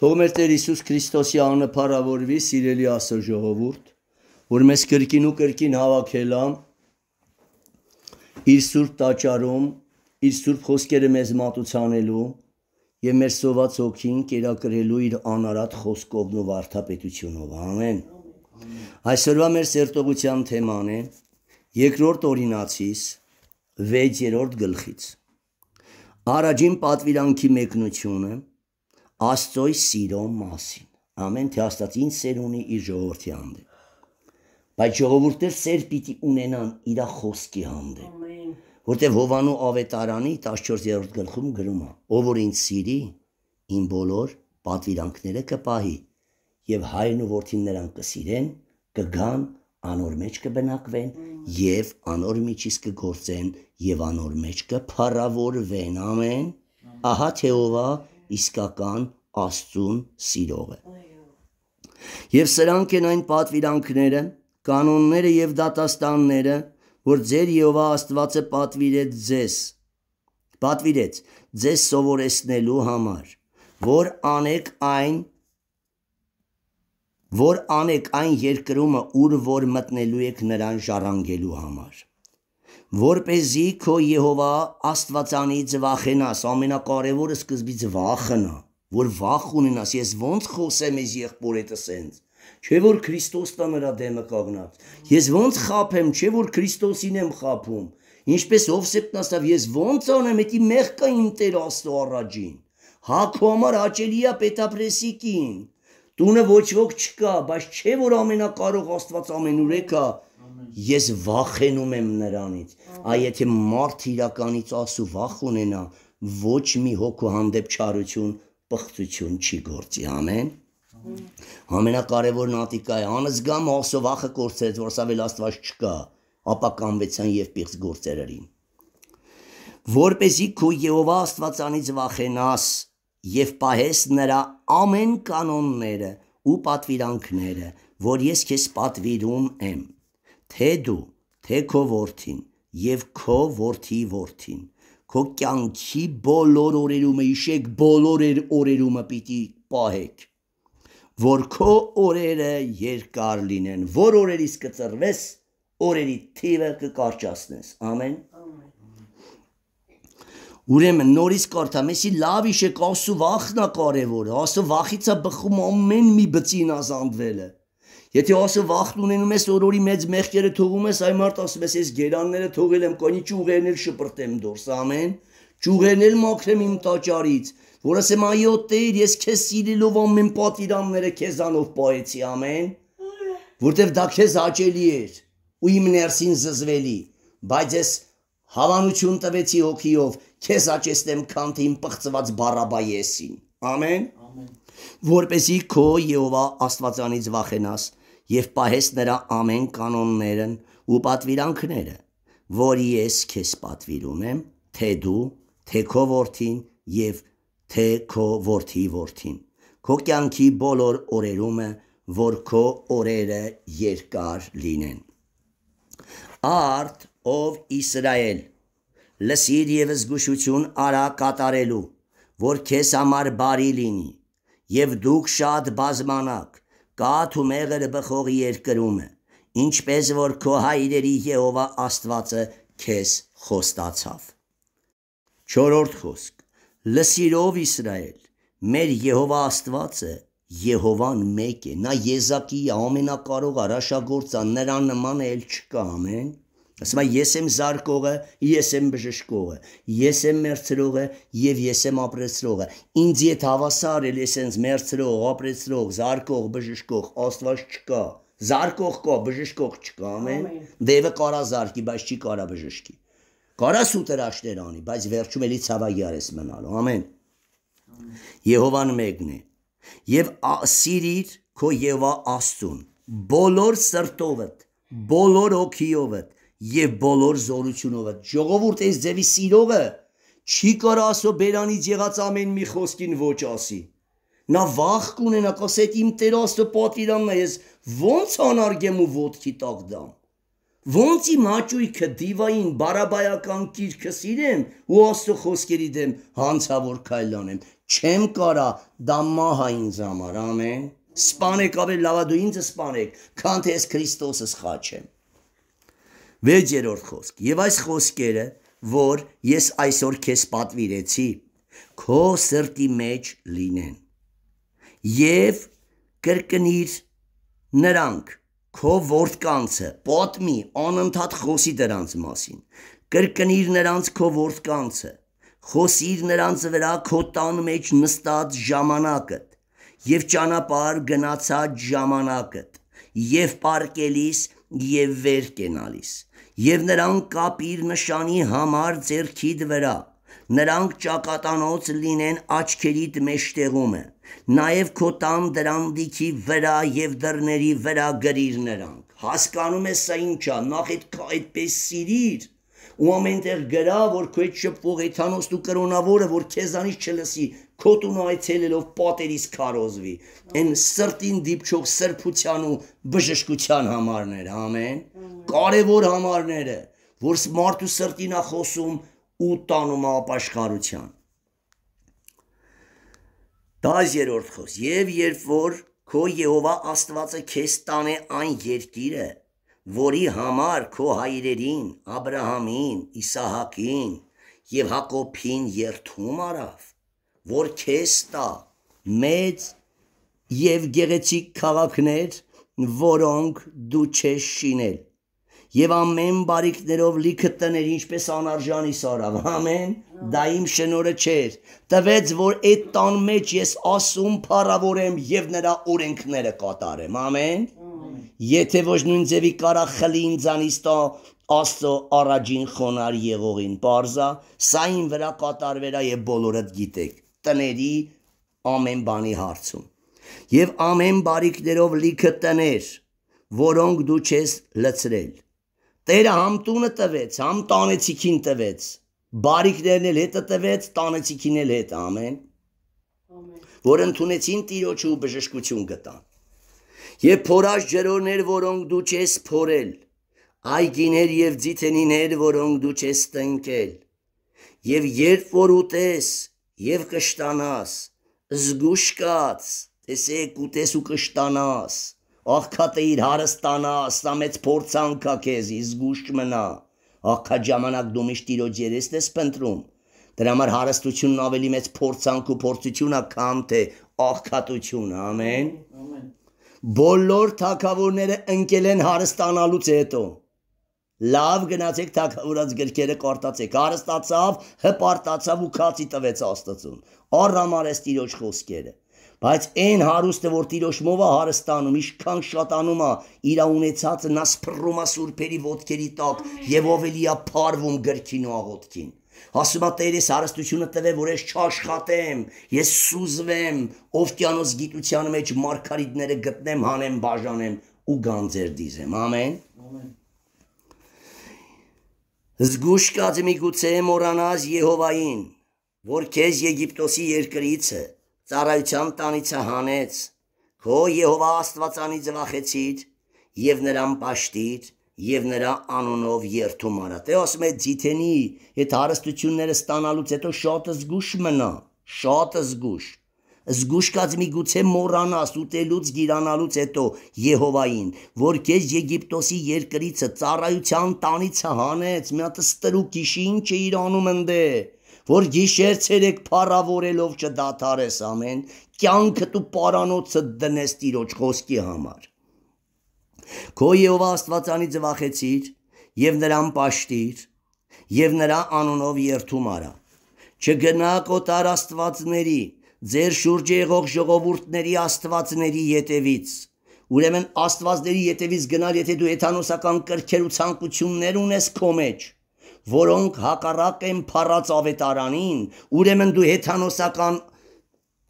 Թող մեր Տեր Հիսուս Քրիստոսի անունը փառավորվի, սիրելի Աստծո ժողովուրդ, որ մեզ կրկին ու կրկին հավաքելա իր Սուրբ տաճարում, իր Սուրբ խոսքերը մեզ մատուցանելու եւ մեր սոված ոգին կերակրելու իր անարատ խոսքովն ու վարդապետությունով։ Ամեն։ Այսօրվա մեր սերտողության թեման է երկրորդ օրինացից 6-րդ գլխից։ Առաջին պատվիրանքի մեկնությունը Աստծոյ սիրո մասին։ Ամեն թե Աստածին սեր ունի իր ժողովրդի հանդեպ։ Բայց ժողովուրդը սեր պիտի ունենան իր խոսքի հանդեպ։ Որտեւ Հովանու ավետարանի 14-րդ գլխում գրում է. Ով որ ինձ սիրի, իմ բոլոր պատվիրանքները կպահի, եւ հայրն ու որդին նրան կսիրեն, կգան, անոր մեջ կբնակվեն եւ անոր միջից կգործեն եւ անոր մեջ կփառավորվեն։ Ամեն։ Ահա թե ով է իսկական Աստծուն սիրող է։ Եվ սրանք են այն պատվիրանքները, կանոնները եւ դատաստանները, որ ձեր Եհովա Աստվածը պատվիրեց ձեզ։ Պատվիրեց ձեզ սովորեցնելու համար, որ անեք այն որ անեք այն երկրումը, ուր որ մտնելու եք նրան ժառանգելու համար որ เป զի քո Եհովա Աստվածանից վախենաս, ամենակարևորը սկզբից վախնա, որ վախ ունենաս, ես ո՞նց խոսեմ ես եղբորետը սենց։ Չէ որ Քրիստոսն է նրա դեմը կանգնած։ Ես ո՞նց խափեմ, չէ որ Քրիստոսին եմ խափում։ Ինչպես Հովսեփն ասավ, ես ո՞նց անեմ, էտի մեղքը իմ Տեր Աստծո առաջին։ Հա քո համար աճելի է պետապրեսիկին։ Տունը ոչ ոք չկա, բայց չէ որ ամենակարող Աստված ամենուրեք է, ես վախենում եմ նրանից։ Այ եթե մարդ իրականից ասու վախ ունենա, ոչ մի հոգու հանդեպ չարություն, պղծություն չի գործի, ամեն։ Ամենակարևորն Ատիկա է, անզգամ հոսո վախը կործեց, որ սավել Աստված չկա, ապա կանվեցան եւ պիղծ գործերերին։ Որպեսի քո Եհովա Աստվածանից վախենաս եւ պահես նրա ամեն կանոնները ու պատվիրանքները, որ ես քեզ պատվիրում եմ թե դու, թե քո որդին եւ քո որդի որդին քո կյանքի բոլոր օրերում իշեք բոլոր օրերումը պիտի պահեք որ քո օրերը երկար լինեն որ օրերից կծրվես օրերի թիվը կկարճացնես ամեն Ուրեմն նորից կարդամ, եսի լավ իշեք, ասու վախնա կարևոր, ասու վախիցա բխում ամեն մի բծին ազանդվելը։ Եթե ասը վախն ունենում ես օրորի մեծ մեղքերը թողում ես, այ մարդ ասում ես, ես գերանները թողել եմ, քանի ճուղերն էլ շպրտեմ դուրս ամեն, ճուղերն էլ մաքրեմ իմ տաճարից, որ ասեմ այո Տեր, ես քեզ սիրելով ամեն պատիրանները քեզանով պայեցի ամեն, որտեվ դա քեզ հաճելի էր ու իմ ներսին զզվելի, բայց ես հավանություն տվեցի հոգիով, քեզ աճեցնեմ քանթին պղծված բարաբա եսին։ Ամեն։ Ամեն որպեսի քո Եհովա Աստվածանից վախենաս եւ պահես նրա ամեն կանոններն ու պատվիրանքները, որի ես քեզ պատվիրում եմ, թե դու, թե քո որդին եւ թե քո որդի որդին։ Քո կյանքի բոլոր օրերումը, որ քո օրերը երկար լինեն։ Արդ ով Իսրայել, լսիր եւ զգուշություն արա կատարելու, որ քեզ համար բարի լինի, եւ դուք շատ բազմանաք, կաթ ու մեղրը բխող երկրումը, ինչպես որ քո հայրերի Եհովա Աստվածը քեզ խոստացավ։ 4-րդ խոսք. Լսիրով Իսրայել, մեր Եհովա Աստվածը Եհովան մեկ է, նա Եզակի ամենակարող արաշագործան, նրան նման էլ չկա, ամեն։ Ասում է ես եմ զարկողը, ես եմ բժշկողը, ես եմ մերցրողը եւ ես եմ ապրեցրողը։ Ինձ իդ հավասար էլ էսենց մերցրող, ապրեցրող, զարկող, բժշկող, Աստված չկա։ Զարկող կա, բժշկող չկա, ամեն։ Դևը կարա զարկի, բայց չի կարա բժշկի։ Կարա սուտերաշներ անի, բայց վերջում էլի ցավագյար ես մնալու, ամեն։ Եհովան մեկն է։ Եվ սիրիր քո Եվա Աստուն, բոլոր սրտովդ, բոլոր օքիովդ, եւ բոլոր զորությունովը։ Ժողովուրդ այս ձևի սիրողը չի կարա ասո բերանից եղած ամեն մի խոսքին ոչ ասի։ Նա վախ կունենա, կասե իմ Տեր Աստծո պատիրանն է, ես ո՞նց անարգեմ ու ոդքի տակ դամ։ Ո՞նց իմ հաճույքը դիվային բարաբայական կիրքը սիրեմ ու Աստծո խոսքերի դեմ հանցավոր քայլանեմ։ Չեմ կարա, դա մահ է ինձ համար, ամեն։ Սպանեք ավելի լավա դու ինձ սպանեք, քան թե ես Քրիստոսս խաչեմ։ 6-րդ խոսք. Եվ այս խոսքերը, որ ես այսօր քեզ պատվիրեցի, քո սրտի մեջ լինեն։ Եվ կրկնիր նրանք քո որդկանցը, պատմի անընդհատ խոսի դրանց մասին։ Կրկնիր նրանց քո որդկանցը, խոսիր նրանց վրա քո տան մեջ նստած ժամանակդ եւ ճանապարհ գնացած ժամանակդ եւ պարկելիս եւ վեր կենալիս եւ նրան կապիր նշանի համար ձերքիդ վրա նրանք ճակատանոց լինեն աչքերիդ մեջտեղումը նաև քո տան դրանդիքի վրա եւ դռների վրա գրիր նրանք հասկանում ես սա ինչա նախ այդ այդպես սիրիր ու ամենտեղ գրա որ քո այդ շփվող եթանոս դու կրոնավորը որ քեզանից չլսի քոտուն այցելելով պատերից քարոզվի։ Այն սրտին դիպչող սրբության ու բժշկության համարներ, ամեն, կարևոր համարները, որ մարդու սրտին է խոսում ու տանում ապաշխարության։ 10-րդ խոս. Եվ երբ որ քո Եհովա Աստվածը քեզ տան է այն երկիրը, որի համար քո հայրերին, Աբրահամին, Իսահակին եւ Հակոբին երթում արավ, որ քեզ տա մեծ եւ գեղեցիկ քաղաքներ, որոնք դու չես շինել։ Եվ ամեն բարիկներով լիքը տներ ինչպես անարժանի սարավ։ Ամեն դա իմ շնորը չէր։ Տվեց, որ այդ տան մեջ ես ասում փառավորեմ եւ նրա օրենքները կատարեմ։ Ամեն։ Եթե ոչ նույն ձևի կարա խլի ինձանից տա Աստծո առաջին խոնար եղողին։ Պարզա, սա ին վրա կատարվերա եւ բոլորդ գիտեք տների ամեն բանի հարցում։ Եվ ամեն բարիկներով լիքը տներ, որոնք դու չես լծրել։ Տերը համ տունը տվեց, համ տանեցիքին տվեց։ Բարիկներն էլ հետը տվեց, տանեցիքին էլ հետ, ամեն։ Որ ընդունեցին Տիրոջ ու բժշկություն գտան։ Եվ փորած ջրորներ, որոնք դու չես փորել, այգիներ եւ ձիթենիներ, որոնք դու չես տնկել։ Եվ երբ որ ուտես, եւ կշտանաս, զգուշկաց, տեսեք ու տես ու կշտանաս, աղքատը իր հարստանաս, սա մեծ փորձանքա քեզ, զգուշ մնա, աղքատ ժամանակ դու միշտ իրոջ երեսն ես փնտրում, Դրա համար հարստությունն ավելի մեծ փորձանք ու փորձությունա քան թե աղքատություն, ամեն։ Ամեն։ Բոլոր թակավորները ընկել են հարստանալուց հետո։ Լավ գնացեք թակավորած գրքերը կարտացեք, արստացավ, հպարտացավ ու քացի տվեց Աստծուն։ Առհամարես Տիրոջ խոսքերը։ Բայց այն հարուստը, որ Տիրոջ մովը հարստանում, իշքան շատանում է, իր ունեցածը նա սփռում է սուրբերի ոդքերի տակ եւ ովելի է փարվում գրքին ու աղոթքին։ Ասում է Տերես հարստությունը տվե, որ ես չաշխատեմ, ես սուզվեմ, օվկիանոս գիտության մեջ մարգարիտները գտնեմ, հանեմ, բաժանեմ ու գանձեր դիզեմ։ Ամեն։ Ամեն։ Զգուշկած միգուցե մորանաս Եհովային, որ քեզ Եգիպտոսի երկրից է, ծառայության տանից է հանեց, քո Եհովա Աստվածանից վախեցիր եւ նրան ճաշտիր եւ նրա անունով երթում արա։ Դե ասում է Ձիթենի, այդ հարստությունները ստանալուց հետո շատ զգուշ մնա, շատ զգուշ զգուշկած միգուցե մոռանաս ուտելուց գիրանալուց հետո Եհովային, որ քեզ Եգիպտոսի երկրիցը ծառայության տանիցը հանեց, մի հատ ստրուկ իշին չէիր անում ընդ որ գիշեր ցերեկ փառավորելով չդադարես ամեն կյանքդ ու պարանոցը դնես Տիրոջ խոսքի համար քո Եհովա Աստվածանից վախեցիր եւ նրան պաշտիր եւ նրա անունով երթում արա չգնա կոտար աստվածների ձեր շուրջ եղող ժողովուրդների աստվածների յետևից։ Ուրեմն աստվածների յետևից գնալ, եթե դու եթանոսական կրքեր ու ցանկություններ ունես քո մեջ, որոնք հակառակ են փառած ավետարանին, ուրեմն դու եթանոսական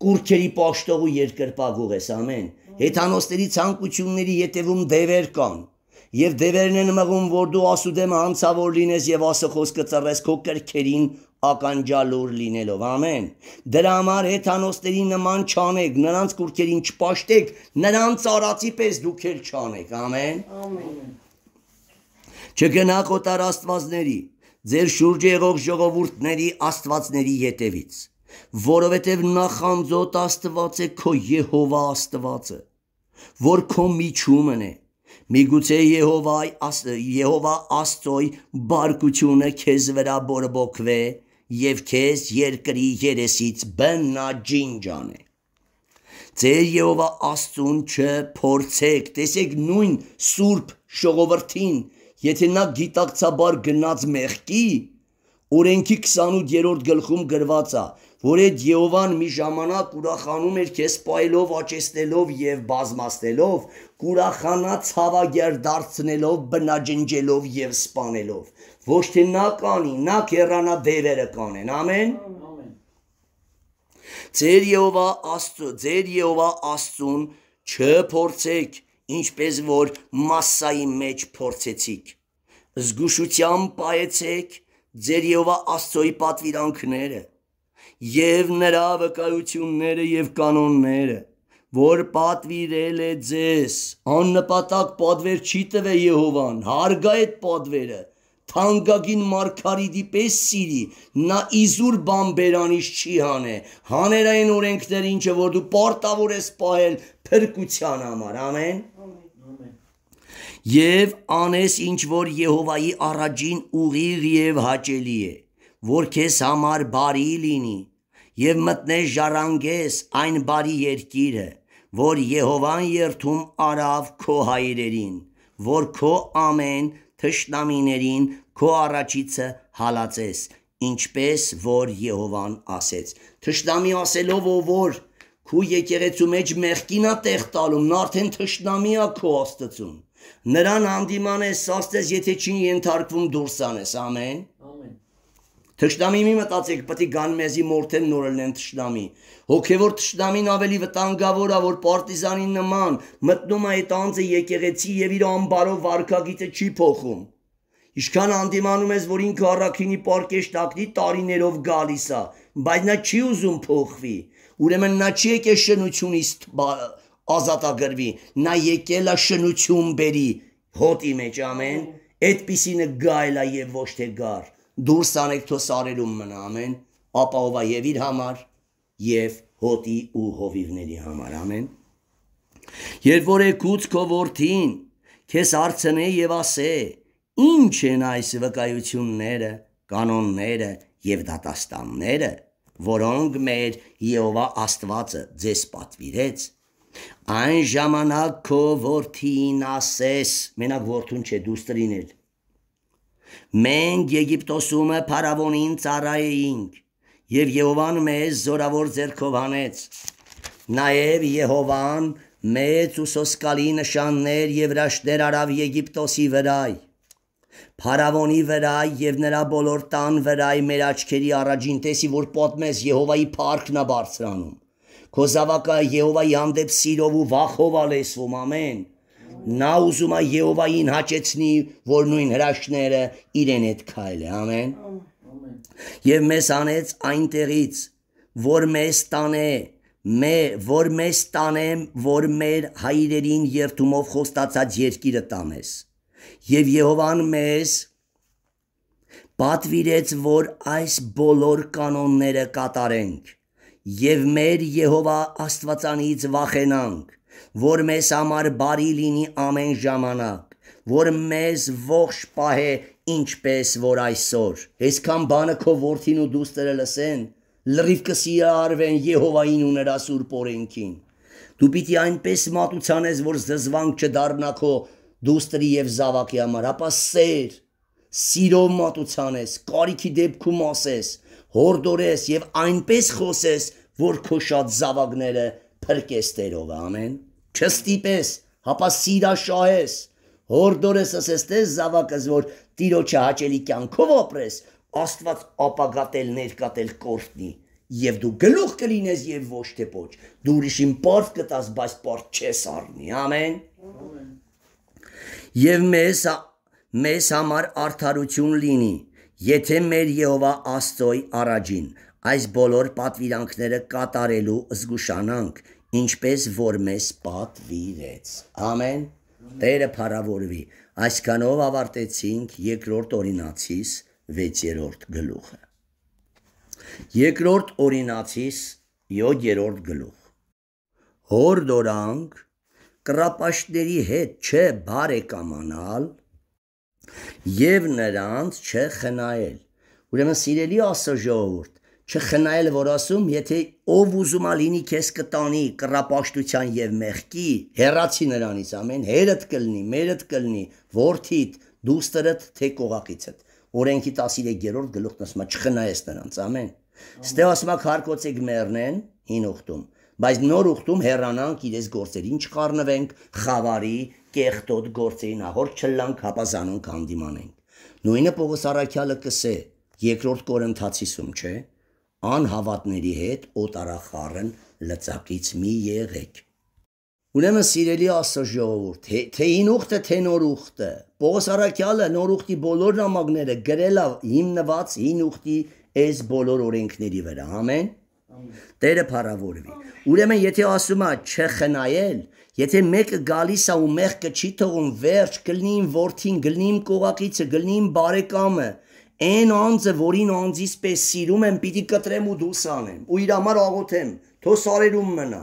կուրքերի աշտող ու երկրպագող ես, ամեն։ Եթանոսների ցանկությունների յետևում դևեր կան, եւ դևերն են մղում, որ դու ասուդեմ հանցավոր լինես եւ ասո խոսքը ծռես քո կրքերին ականջալուր լինելով ամեն դրա համար հեթանոսների նման չանեք նրանց կուրքերին չպաշտեք նրանց արածի պես դուք էլ չանեք ամեն ամեն չգնաք օտար աստվածների ձեր շուրջ եղող ժողովուրդների աստվածների յետևից որովհետև նախանձոտ աստված է քո Եհովա աստվածը որ քո միջումն է Միգուցե Եհովայ Եհովա Աստծոյ բարկությունը քեզ վրա բորբոքվե եւ քեզ երկրի երեսից բնաջին ջանե։ Ձեր Եհովա Աստուն չփորձեք, տեսեք նույն Սուրբ ժողովրդին, եթե նա գիտակցաբար գնաց մեղքի, օրենքի 28-րդ գլխում գրված է, որ այդ Եհովան մի ժամանակ ուրախանում էր քեզ սպայելով, աճեցնելով եւ բազմաստելով, կուրախանա ցավագեր դարձնելով, բնաջնջելով եւ սպանելով ոչ թե նա կանի, նա կերանա դերերը կանեն, ամեն։ Ձեր Եհովա Աստծո, ձեր Եհովա Աստծուն չփորձեք, ինչպես որ massայի մեջ փորձեցիք։ Զգուշությամբ պայեցեք ձեր Եհովա Աստծոյի պատվիրանքները եւ նրա վկայությունները եւ կանոնները, որ պատվիրել է ձեզ, աննպատակ պատվեր չի տվել Եհովան, հարգա այդ պատվերը, թանգագին մարգարիդի պես սիրի, նա իզուր բան բերանից չի հանե, հաներային օրենքներ ինչը, որ դու պարտավոր ես պահել փրկության համար, ամեն։ Եվ անես ինչ որ Եհովայի առաջին ուղիղ եւ հաճելի է, որ քեզ համար բարի լինի եւ մտնես ժառանգես այն բարի երկիրը, որ Եհովան երթում արավ քո հայրերին, որ քո ամեն թշնամիներին քո առաջիցը հալածես, ինչպես որ Եհովան ասեց։ Թշնամի ասելով ով որ քու եկեղեցու մեջ մեղքինա տեղ տալում, նա արդեն թշնամի է քո աստծուն։ Նրան հանդիմանես, ասես, եթե չի ենթարկվում դուրս անես, ամեն։ Ամեն։ Թշնամի մի մտածեք, պետք է գան մեզի մորթեն նորելն թշնամի։ Հոգևոր թշնամին ավելի վտանգավոր է, որ պարտիզանի նման մտնում է այդ անձը եկեղեցի եւ իր ամբարով վարկագիծը չի փոխում։ Իշքան անդիմանում ես, որ ինքը առաքինի պարկեշ տակնի տարիներով գալիս է, բայց նա չի ուզում փոխվի։ Ուրեմն նա չի եկել շնությունից ազատագրվի, նա եկել է շնություն բերի հոտի մեջ ամեն, այդպիսինը գայլա եւ ոչ թե գար։ Դուրս անեք թո սարելում մնա ամեն, ապա ովա եւ իր համար եւ հոտի ու հովիվների համար ամեն։ Երբ որ եկուց քո որդին, քեզ արցնե եւ ասե, Ինչ են այս վկայությունները, կանոնները եւ դատաստանները, որոնք մեր Եհովա Աստվածը ձեզ պատվիրեց։ Այն ժամանակ քո որդին ասես, մենակ որդուն չէ, դու ստրինել։ Մենք Եգիպտոսումը փարավոնին ծառայեինք, եւ Եհովան մեզ զորավոր ձեռքով հանեց։ Նաեւ Եհովան մեծ ու սոսկալի նշաններ եւ հրաշներ արավ Եգիպտոսի վրայ։ Հարավոնի վրա եւ նրա բոլոր տան վրա մեր աչքերի առաջին տեսի, որ պատմես Եհովայի փառքն է բարձրանում։ Քո զավակը Եհովայի հանդեպ սիրով ու վախով ալեսվում, ամեն։ Նա ուզում է Եհովային հաճեցնի, որ նույն հրաշները իրեն հետ քայլ է, ամեն։ Եվ մեզ անեց այնտեղից, որ մեզ տանե, մե, որ մեզ տանեմ, որ մեր հայրերին երթումով խոստացած երկիրը տանես։ Եվ Եհովան մեզ պատվիրեց, որ այս բոլոր կանոնները կատարենք եւ մեր Եհովա Աստվածանից վախենանք, որ մեզ համար բարի լինի ամեն ժամանակ, որ մեզ ողջ պահե ինչպես որ այսօր։ Այսքան բանը քո որդին ու դուստրը լսեն, լրիվ կսիրարվեն Եհովային ու նրա սուրբ օրենքին։ Դու պիտի այնպես մատուցանես, որ զզվանք չդառնա քո դուստրի եւ զավակի համար, ապա սեր, սիրո մատուցան ես, կարիքի դեպքում ասես, հորդորես եւ այնպես խոսես, որ քո շատ զավակները փրկես Տերով, ամեն։ Չստիպես, հապա սիրաշահես, հորդորես ասես տես զավակս, որ Տիրոջը հաճելի կյանքով ապրես, Աստված ապագատել ներկատել կորտնի եւ դու գլուխ կլինես եւ ոչ թե ոչ դու ուրիշին պարտ կտաս բայց պարտ չես առնի ամեն եւ մեզ մեզ համար արդարություն լինի, եթե մեր Եհովա Աստծոյ առաջին այս բոլոր պատվիրանքները կատարելու զգուշանանք, ինչպես որ մեզ պատվիրեց։ Ամեն։ Տերը փառավորվի։ Այսքանով ավարտեցինք երկրորդ օրինացիս 6-րդ գլուխը։ Երկրորդ օրինացիս 7-րդ գլուխ։ Հորդորանք կրապաշտների հետ չէ բարեկամանալ եւ նրանց չխնայել։ Ուրեմն սիրելի աստծո ժողովուրդ, չխնայել որ ասում, եթե ով ուզում ալինի քեզ կտանի կրապաշտության եւ մեղքի, հերացի նրանից, ամեն հերդ կլնի, մերդ կլնի, worth-իդ, դուստերդ թե կողակիցդ։ Օրենքի 13-րդ գլուխն ասում է չխնայես նրանց, ամեն։ Ստեղ ասում է քարկոցիկ մեռնեն 5 օգտում բայց նոր ուխտում հեռանանք իրենց գործերին չխառնվենք, խավարի, կեղտոտ գործերին ահոր չլանք հապազանունք հանդիմանենք։ Նույնը Պողոս Արաքյալը կսե երկրորդ Կորինթացիսում, չէ՞։ Անհավատների հետ օտարախառն լծակից մի եղեք։ Ուրեմն սիրելի Աստծո ժողովուրդ, թե, թե ին ուխտը, թե նոր ուխտը, Պողոս Արաքյալը նոր ուխտի բոլոր նամակները գրել է հիմնված հին ուխտի այս բոլոր օրենքների վրա։ Ամեն։ Տերը փառավորվի։ Ուրեմն եթե ասում է չխնայել, եթե մեկը գալիս է ու մեղքը չի թողում վերջ, գլնին worth-ին, գլնին կողակիցը, գլնին բարեկամը, այն անձը, որին անձիս պես սիրում եմ, պիտի կտրեմ ու դուս անեմ, ու իր համար աղոթեմ, թո սարերում մնա։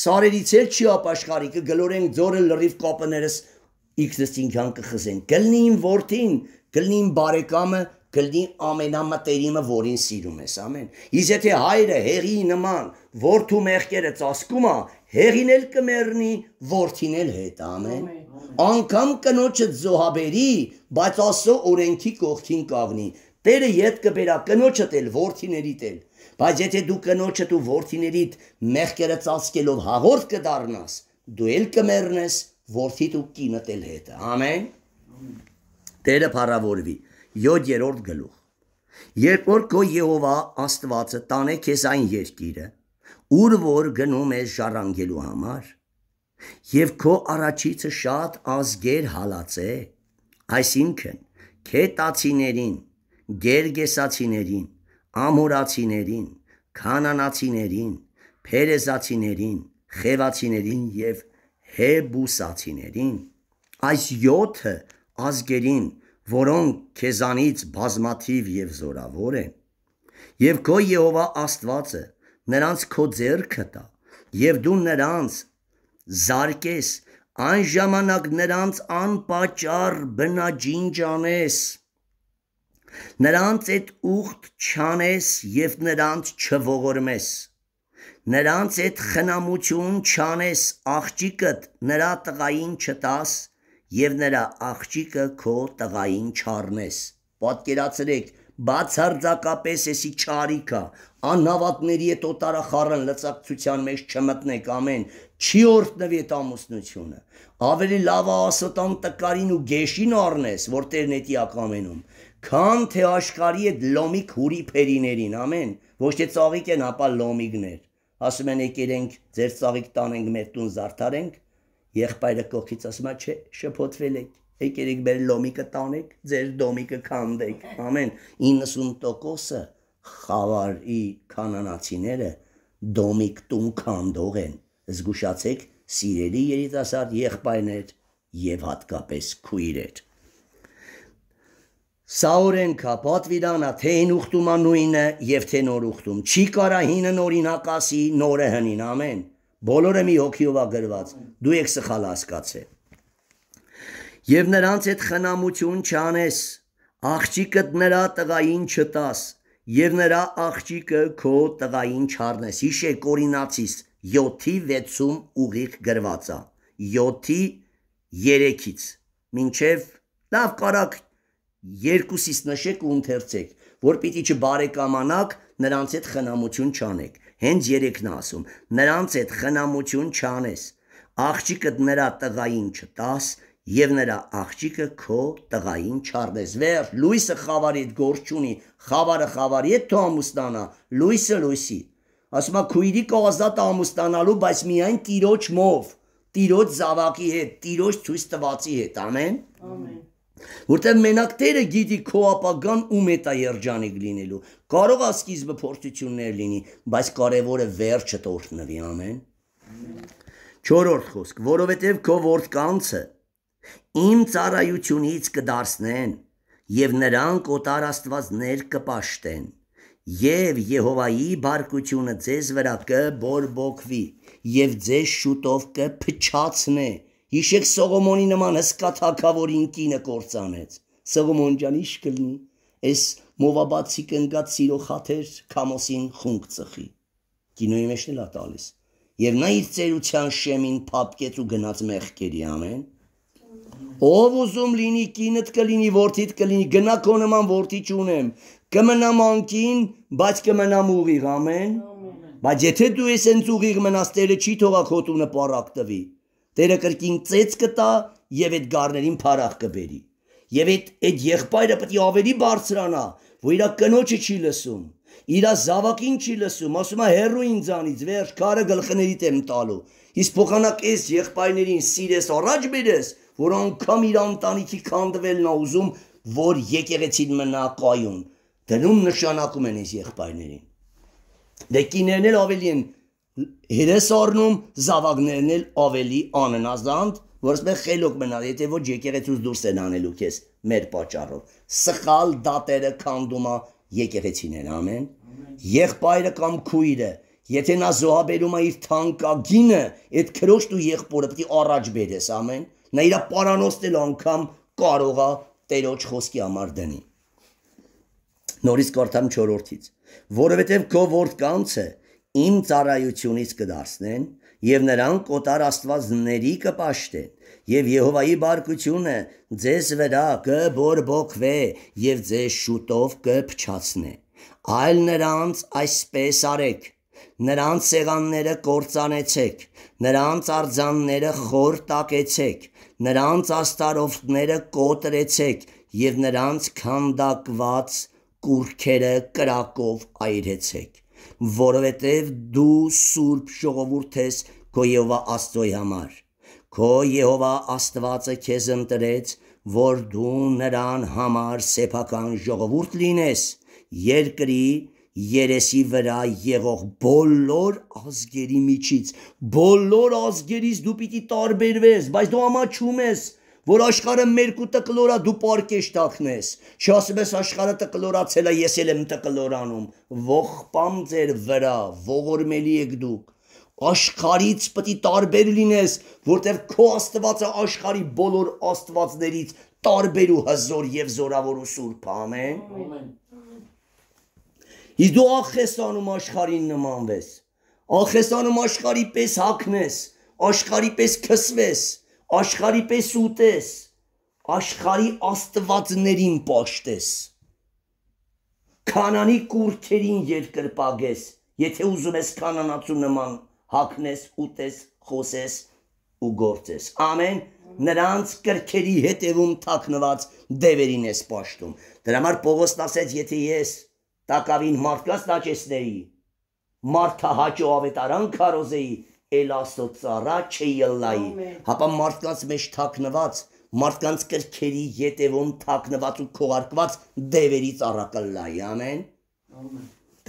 Սարերից էլ չի ապաշխարիկը գլորենք ձորը լրիվ կապներս ինքս ինքան կխզեն։ Գլնին worth-ին, գլնին բարեկամը գլնի ամենամտերիմը, որին սիրում ես, ամեն։ Իսկ եթե հայրը հեղի նման որդու մեղքերը ծածկում է, հեղին էլ կմեռնի, որդին էլ հետ, ամեն։ Անկամ կնոջը զոհաբերի, բայց աստծո օրենքի կողքին կավնի։ Տերը յետ կբերա կնոջդ էլ որդիներիդ էլ։ Բայց եթե դու կնոջդ ու որդիներիդ մեղքերը ծածկելով հաղորդ կդառնաս, դու էլ կմեռնես, որդիդ ու կինդ էլ հետ, ամեն։ Տերը փառավորվի։ Ամեն 7-րդ գլուխ։ Երբ որ քո Եհովա Աստվածը տանե քեզ այն երկիրը, ուր որ գնում ես ժառանգելու համար, եւ քո առաջիցը շատ ազգեր հալածե, այսինքն քետացիներին, գերգեսացիներին, ամորացիներին, կանանացիներին, փերեզացիներին, խևացիներին եւ հեբուսացիներին, այս 7-ը ազգերին որոնք քեզանից բազմաթիվ եւ զորավոր են։ Եվ քո Եհովա Աստվածը նրանց քո ձեռքը տա, եւ դու նրանց զարկես, այն ժամանակ նրանց անպաճառ բնաջինջ անես։ Նրանց այդ ուխտ չանես եւ նրանց չողորմես։ Նրանց այդ խնամություն չանես, աղջիկդ նրա տղային չտաս եւ նրա աղջիկը քո տղային չառնես։ Պատկերացրեք, բացարձակապես էսի չարիքա, անհավատների այդ օտարախառն լծակցության մեջ չմտնեք ամեն, չի օրտնվի այդ ամուսնությունը։ Ավելի լավ է ասոտան տկարին ու գեշին առնես, որ Տերն էտի ակամենում, քան թե աշխարի այդ լոմիկ հուրի փերիներին, ամեն, ոչ թե ծաղիկ են, ապա լոմիկներ։ Ասում են եկերենք, ձեր ծաղիկ տանենք, մեր տուն զարդարենք, Եղբայրը կողքից ասում է, չէ, շփոթվել եք, եկերեք մեր լոմիկը տանեք, ձեր դոմիկը քանդեք։ Ամեն 90%-ը խավարի կանանացիները դոմիկ տուն քանդող են։ Զգուշացեք, սիրելի երիտասարդ եղբայրներ եւ հատկապես քույրեր։ Սաուրենքա պատվիրանա թեին ուխտումա նույնը եւ թե նոր ուխտում։ Չի կարա հինը նորին հակասի, նորը հնին, ամեն։ Բոլորը մի հոգիով ագրված։ Դու եք սխալ հասկացել։ Եվ նրանց այդ խնամություն չանես, աղջիկդ նրա տղային չտաս, եւ նրա աղջիկը քո տղային չառնես։ Հիշեք օրինացից 7-ի 6-ում ուղիղ գրված է։ 7-ի 3-ից մինչև լավ կարակ երկուսից նշեք ու ընթերցեք, որ պիտի չբարեկամանաք, նրանց հետ խնամություն չանեք։ Հենց երեքն ասում, նրանց այդ խնամություն չանես։ Աղջիկդ նրա տղային չտաս եւ նրա աղջիկը քո տղային չառնես։ Վեր, լույսը խավարի հետ գործ չունի, խավարը խավարի հետ թո ամուսնանա, լույսը լույսի։ Ասում է քույրի կողազատ ամուսնանալու, բայց միայն տիրոջ մով, տիրոջ զավակի հետ, տիրոջ ցույց տվածի հետ, ամեն։ Ամեն։ Որտեղ մենակ Տերը գիտի քո ապագան ու մետաերջանիկ լինելու։ Կարող է սկիզբը փորձություններ լինի, բայց կարևորը վերջը տորտնվի, ամեն։ Չորրորդ խոսք, որովհետև քո որդկանցը իմ ծառայությունից կդարձնեն եւ նրանք օտար աստվածներ կպաշտեն եւ Եհովայի բարկությունը ձեզ վրա կբորբոքվի եւ ձեզ շուտով կփչացնե Հիշեք Սողոմոնի նման հսկա թակավորին կինը կործանեց։ Սողոմոն ջան իշ կլնի, այս մովաբացի կնգած սիրո խաթեր քամոսին խունկ ծխի։ Կինոյի մեջ էլ է տալիս։ Եվ նա իր ծերության շեմին փապկեց ու գնաց մեղքերի ամեն։ Ով ուզում լինի կինդ կլինի, որդիդ կլինի, գնա քո նման որդի չունեմ։ Կմնամ անկին, բայց կմնամ ուղիղ ամեն։ Բայց եթե դու ես ընց ուղիղ մնաս, Տերը չի թողա քո տունը պարակ տվի։ Տերը կրկին ծեծ կտա եւ այդ գառներին փարախ կբերի։ Եվ այդ այդ եղբայրը պետք է ավելի բարձրանա, որ իր կնոջը չի լսում, իր զավակին չի լսում, ասում է հերո ինձանից վերջ քարը գլխներիդ եմ տալու։ Իսկ փոխանակ այս եղբայրներին սիրես առաջ բերես, որ անգամ իր ընտանիքի քանդվելն է ուզում, որ եկեղեցին մնա կայուն։ Դնում նշանակում են այս եղբայրներին։ Դե կիներն էլ ավելի են հերես առնում, զավակներն էլ ավելի աննազանդ, որսմե խելոք մնալ, եթե ոչ եկեղեցուց դուրս են անելու քեզ մեր պատճառով։ Սխալ դատերը քանդումա եկեղեցիներ ամեն։ Եղբայրը կամ քույրը, եթե նա զոհաբերում է իր թանկագինը, այդ քրոշտ ու եղբորը պետք է առաջ բերես ամեն։ Նա իր պարանոստել անգամ կարողա տերոջ խոսքի համար դնի։ Նորից կարդամ 4-ից, որովհետև քո որդկանց է որ իմ ծառայությունից կդարձնեն եւ նրան կոտար աստվածների կպաշտեն եւ Եհովայի բարկությունը ձեզ վրա կբորբոքվե եւ ձեզ շուտով կփչացնե այլ նրանց այսպես արեք նրանց սեղանները կործանեցեք նրանց արձանները խորտակեցեք նրանց աստարովները կոտրեցեք եւ նրանց քանդակված կուրքերը կրակով այրեցեք որովհետև դու սուրբ ժողովուրդ ես քո Եհովա Աստծոյի համար։ Քո Եհովա Աստվածը քեզ ընտրեց, որ դու նրան համար սեփական ժողովուրդ լինես, երկրի երեսի վրա եղող բոլոր ազգերի միջից, բոլոր ազգերից դու պիտի տարբերվես, բայց դու ամաչում ես որ աշխարը մեր կու տկլորա դու պարկեշ տակնես, չէ ասում ես աշխարը տկլորացել է, ես էլ եմ տկլորանում, ողպամ ձեր վրա, ողորմելի եք դուք, աշխարից պտի տարբեր լինես, որտև քո աստվածը աշխարի բոլոր աստվածներից տարբեր ու հզոր և զորավոր ու սուրպ, ամեն։ Իս դու ախեսանում աշխարին նմանվես, ախեսանում աշխարի պես հակնես, աշխարի պես կսվես, աշխարի պես ուտես, աշխարի աստվածներին պաշտես։ Կանանի կուրթերին երկրպագես, եթե ուզում ես կանանացու նման հակնես, ուտես, խոսես ու գործես։ Ամեն նրանց կրքերի հետևում թաքնված դևերին ես պաշտում։ Դրա համար Պողոսն ասեց, եթե ես տակավին մարդկաց նաճեսների, մարդահաճո ավետարան քարոզեի, էլ աստծարա չելլայի հապա մարդկանց մեջ թակնված մարդկանց կրքերի յետևում թակնված ու քողարկված դևերի ծառակլլայի ամեն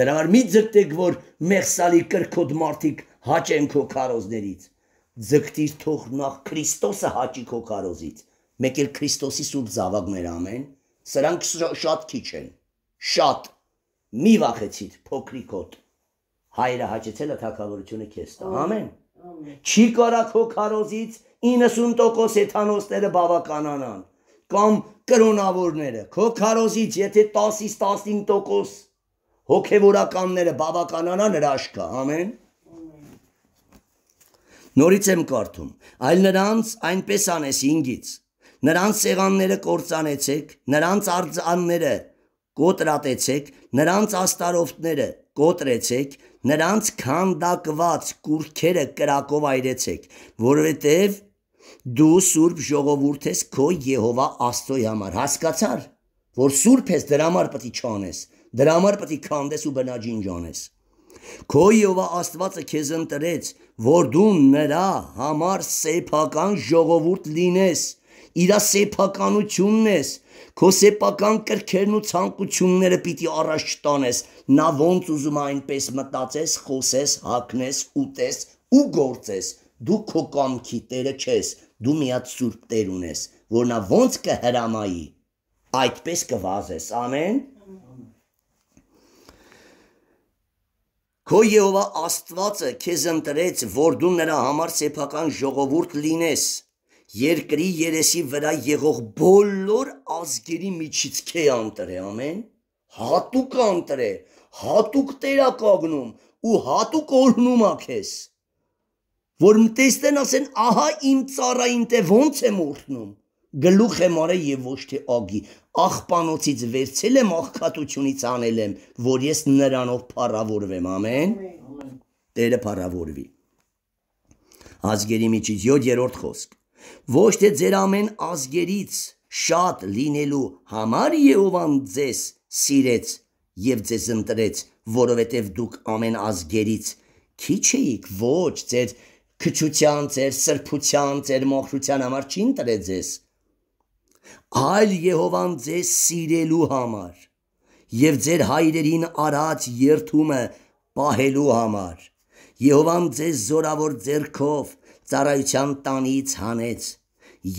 դրա համար մի ձգտեք որ մեղսալի կրքոտ մարդիկ հաճեն քո քարոզներից ձգտիր թող նախ քրիստոսը հաճի քո քարոզից մեկ էլ քրիստոսի սուրբ զավակներ ամեն սրանք շատ քիչ են շատ մի վախեցիր փոքրիկոտ հայրը հաճեցել է թակավորությունը քեզ տա։ Ամեն։ Չի կարա քո քարոզից 90% էթանոսները բավականանան կամ կրոնավորները։ Քո քարոզից եթե 10-ից 15% հոգևորականները բավականանան հրաշքա։ Ամեն։ Նորից եմ կարդում։ Այլ նրանց այնպես անես 5-ից։ Նրանց սեղանները կործանեցեք, նրանց արձանները կոտրատեցեք, նրանց աստարովտները կոտրեցեք, նրանց քանդակված կուրքերը կրակով այրեցեք, որովհետև դու Սուրբ ժողովուրդ ես քո Եհովա Աստծոյի համար։ Հասկացար, որ Սուրբ ես, դրա համար պետք է չանես, դրա համար պետք է քանդես ու բնաջին ջանես։ Քո Եհովա Աստվածը քեզ ընտրեց, որ դու նրա համար սեփական ժողովուրդ լինես, իր սեփականությունն ես, Քո սեփական կրքերն ու ցանկությունները պիտի առաջ տանես, նա ոնց ուզում այնպես մտածես, խոսես, հակնես, ուտես ու գործես։ Դու քո կամքի տերը չես, դու միած սուրբ տեր ունես, որ նա ոնց կհրամայի, այդպես կվազես։ Ամեն։ Քո Եհովա Աստվածը քեզ ընտրեց, որ դու նրա համար սեփական ժողովուրդ լինես երկրի երեսի վրա եղող բոլոր ազգերի միջից քե անտրե ամեն հատուկ անտրե հատուկ տերակագնում ու հատուկ օրհնում ա քեզ որ մտեստեն ասեն ահա իմ ծառային տե ոնց եմ օրհնում գլուխ եմ արել եւ ոչ թե ագի աղբանոցից վերցել եմ աղքատությունից անել եմ որ ես նրանով փառավորվեմ ամեն Տերը փառավորվի ազգերի միջից 7-րդ խոսք Ոչ թե ձեր ամեն ազգերից շատ լինելու համար Եհովան ձեզ սիրեց եւ ձեզ ընտրեց, որովհետեւ դուք ամեն ազգերից քիչ էիք, ոչ ձեր քչության, ձեր սրբության, ձեր մոխրության համար չի ընտրել ձեզ, այլ Եհովան ձեզ սիրելու համար եւ ձեր հայրերին արած երթումը պահելու համար։ Եհովան ձեզ զորավոր ձերքով ծառայության տանից հանեց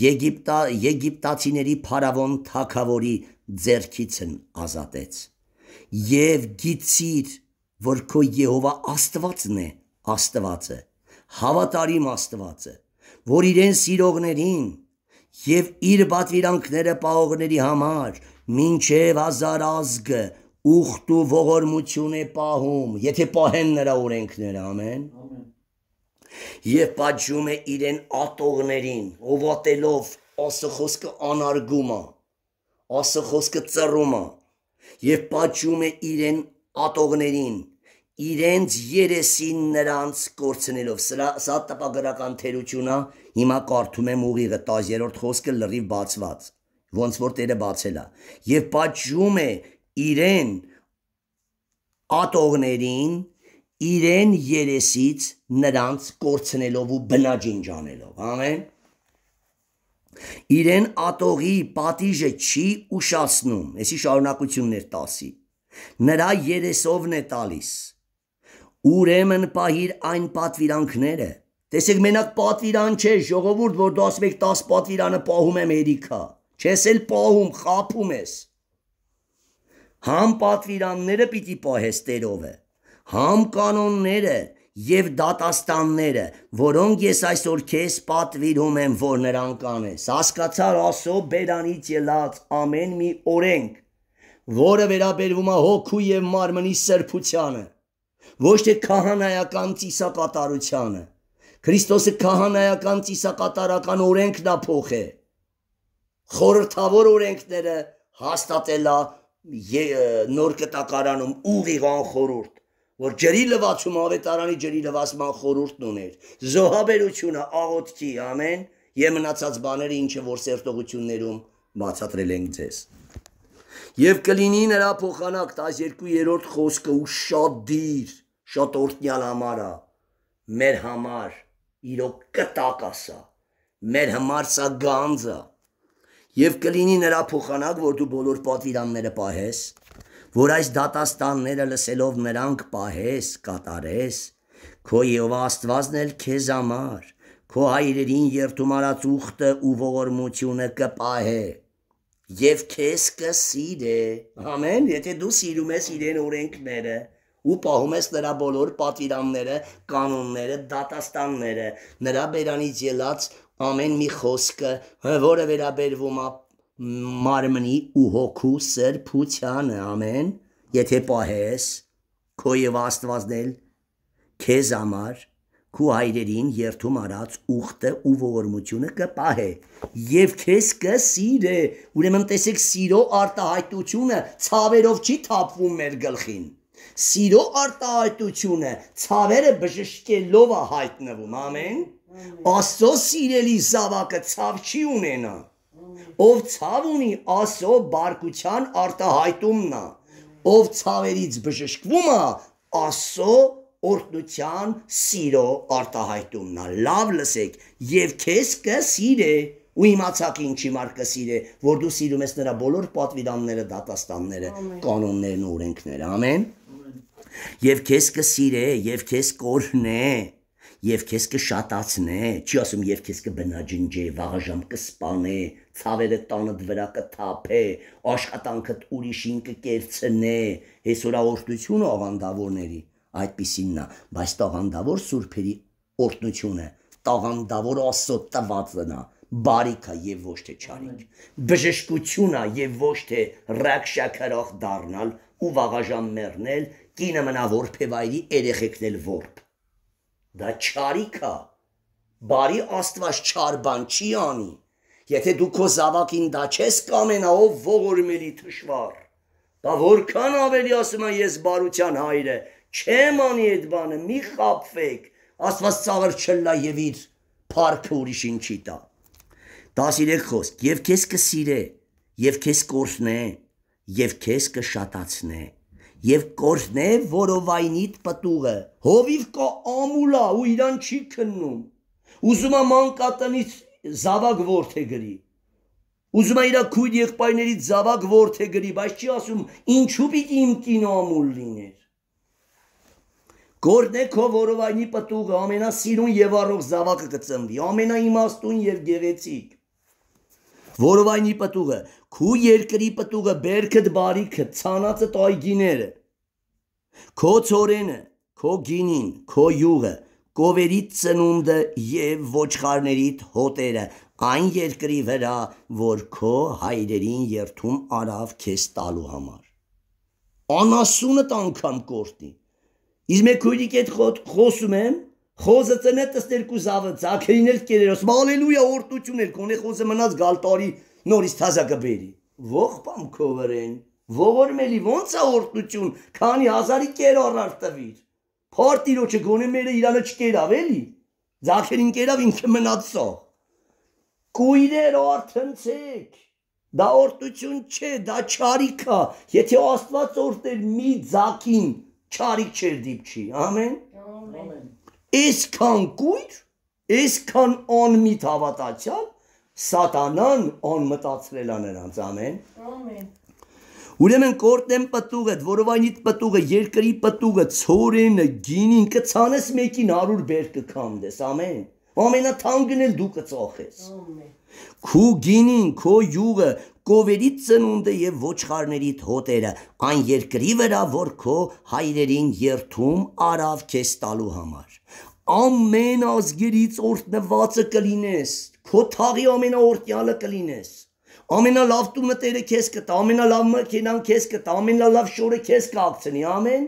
Եգիպտա եգիպտացիների փարավոն թակավորի ձեռքիցն ազատեց եւ գիցիր որ քո Եհովա Աստվածն է Աստվածը հավատարիմ Աստվածը որ իրեն սիրողներին եւ իր բատվիրանքները պահողների համար մինչև ազար ազգը ուխտ ու ողորմություն է պահում եթե պահեն նրա օրենքները ամեն եւ պատժում է իրեն ատողներին, ովատելով ասխոսկը անարգումը, ասխոսկը ծռումը եւ պատժում է իրեն ատողներին, իրենց երեսին նրանց կորցնելով։ Սա սա տպագրական թերություն է։ Հիմա կարդում եմ ուղիղը 10-րդ խոսքը լրիվ բացված, ոնց որ Տերը բացել է։ Եվ պատժում է իրեն ատողներին իրեն երեսից նրանց կորցնելով ու բնաջին ջանելով։ Ամեն։ Իրեն ատողի պատիժը չի ուշացնում։ Էսի շարունակություններ 10-ի։ Նրա երեսովն է տալիս։ Ուրեմն պահիր այն պատվիրանքները։ Տեսեք, մենակ պատվիրան չէ, ժողովուրդ, որ 11-10 պատվիրանը պահում եմ Էրիկա։ Չես էլ պահում, խափում ես։ Համ պատվիրանները պիտի պահես Տերովը։ Համ կանոնները, եւ դատաստանները, որոնք ես այսօր քեզ պատվիրում եմ, որ նրանք անես։ Հասկացար ասո բերանից ելած ամեն մի օրենք, որը վերաբերվում է հոգու եւ մարմնի սրբությանը, ոչ թե քահանայական ծիսակատարությանը։ Քրիստոսը քահանայական ծիսակատարական օրենքն է փոխել։ Խորհրդավոր օրենքները հաստատելա նոր կտակարանում ուղիղ անխորուրդ որ ջրի լվացում ավետարանի ջրի լվացման խորհուրդն ուներ, զոհաբերությունը, աղոթքի, ամեն, եւ մնացած բաները ինչը որ սերտողություններում բացատրել ենք ձեզ։ Եվ կլինի նրա փոխանակ 12-րդ խոսքը ու շատ դիր, շատ օրտնյալ համարա, մեր համար իրոք կտակ ասա, մեր համար սա գանձա։ Եվ կլինի նրա փոխանակ, որ դու բոլոր պատվիրանները պահես, որ այս դատաստանները լսելով նրանք պահես, կատարես, քո Եհովա Աստվածն էլ քեզ համար, քո հայրերին երթում արած ուխտը ու ողորմությունը կպահե եւ քեզ կսիրե։ Ամեն, եթե դու սիրում ես իրեն օրենքները, ու պահում ես նրա բոլոր պատիրանները, կանոնները, դատաստանները, նրա բերանից ելած ամեն մի խոսքը, որը վերաբերվում է մարմնի ու հոգու սրբությանը, ամեն, եթե պահես քո եւ Աստվածն էլ քեզ համար քու հայրերին երթում արած ուխտը ու ողորմությունը կպահե եւ քեզ կսիրե ուրեմն տեսեք սիրո արտահայտությունը ցավերով չի թափվում մեր գլխին սիրո արտահայտությունը ցավերը բժշկելով է հայտնվում ամեն աստծո սիրելի զավակը ցավ չի ունենա ով ցավ ունի ասո բարկության արտահայտումն է ով ցավերից բժշկվում է ասո օրտնության սիրո արտահայտումն է լավ լսեք եւ քեզ կսիրե ու իմացաք ինչի մարկը սիրե որ դու սիրում ես նրա բոլոր պատվիրանները դատաստանները կանոններն ու օրենքները ամեն եւ քեզ կսիրե եւ քեզ կօրհնե եւ քեզ կշատացնե, չի ասում եւ քեզ կբնաջնջե, վաղաժամ կսպանե, ցավերը տանդ վրա կթափե, աշխատանքդ ուրիշին կկերցնե, հեսորա օրդությունը աղանդավորների, այդպիսինն է, բայց տաղանդավոր սուրբերի օրդնությունը, տաղանդավոր աստծո տվածն է, բարիքա եւ ոչ թե չարիք բժշկությունա եւ ոչ թե ռակշակարող դառնալ ու վաղաժամ մեռնել կինը մնա որբևայրի երեխեքն էլ որբ Դա չարիքա։ Բարի Աստված չար բան չի անի։ Եթե դու քո զավակին դա չես կամենա, ով ողորմելի թշվառ։ Բա որքան ավելի ասում եմ ես բարության հայր է, չեմ անի այդ բանը, մի խափվեք։ Աստված ծաղր չլա եւ իր փառքը ուրիշին չի տա։ 13 խոսք, եւ քեզ կսիրե, եւ քեզ կորտնե, եւ քեզ կշատացնե։ կս եւ կորսնե որովայնիդ պտուղը։ Հովիվ կա ամուլա ու իրան չի քննում։ Ուզում է մանկատնից զավակ ворթե գրի։ Ուզում է իր քույր եղբայրներից զավակ ворթե գրի, բայց չի ասում ինչու պիտի իմ կինո ամուլ լիներ։ Գորն է քո որովայնի պտուղը, ամենասիրուն եւ առող զավակը կծնվի, ամենաիմաստուն եւ գեղեցիկ։ Որովայնի պտուղը Քու երկրի պտուղը, բերքդ բարիքը, ցանածը տայգիները։ Քո ծորենը, քո գինին, քո յուղը, կովերից ծնունդը եւ ոչխարներիդ հոտերը այն երկրի վրա, որ քո հայրերին երթում արավ քեզ տալու համար։ Անասունդ անգամ կորտի։ Իսկ մեկ քույրիկ այդ խոտ խոսում եմ, Խոզը ծնե 12 զավը, ցակերին էլ կերերոս։ Մալելույա օրտություն էր, կոնե խոզը մնաց գալ տարի 1000 նորից թազա կբերի։ Ողբամ քովերեն, ողորմելի ո՞նց է օրտություն, քանի հազարի կեր առար տվիր։ Փարտիրոջը գոնե մերը իրանը չկերավ էլի։ Ձախերին կերավ ինքը մնացա։ Կույրեր արթնցեք։ Դա օրտություն չէ, դա ճարիք է։ Եթե Աստված օրտեր մի ձակին ճարիք չեր դիպչի։ Ամեն։ Ամեն։ Այսքան կույր, այսքան անմիտ հավատացյալ Սատանան անմտածվել է նրանց ամեն։ Ամեն։ Ուրեմն կորտեմ պտուղը, որովայնիդ պտուղը, երկրի պտուղը, ցորենը, գինին կցանես մեկին 100 բեր կքանդես, ամեն։ Ամենաթանկն էլ դու կծախես։ Ամեն։ Քու գինին, քո յուղը, կովերից ծնունդը եւ ոչխարներիդ հոտերը, այն երկրի վրա, որ քո հայրերին երթում արավ քեզ տալու համար։ Ամեն ազգերից օրտնվածը կլինես, քո թաղի ամենաօրտյալը կլինես։ Ամենալավ տունը Տերը քեզ կտա, ամենալավ մեքենան քեզ կտա, ամենալավ շորը քեզ կակցնի, ամեն։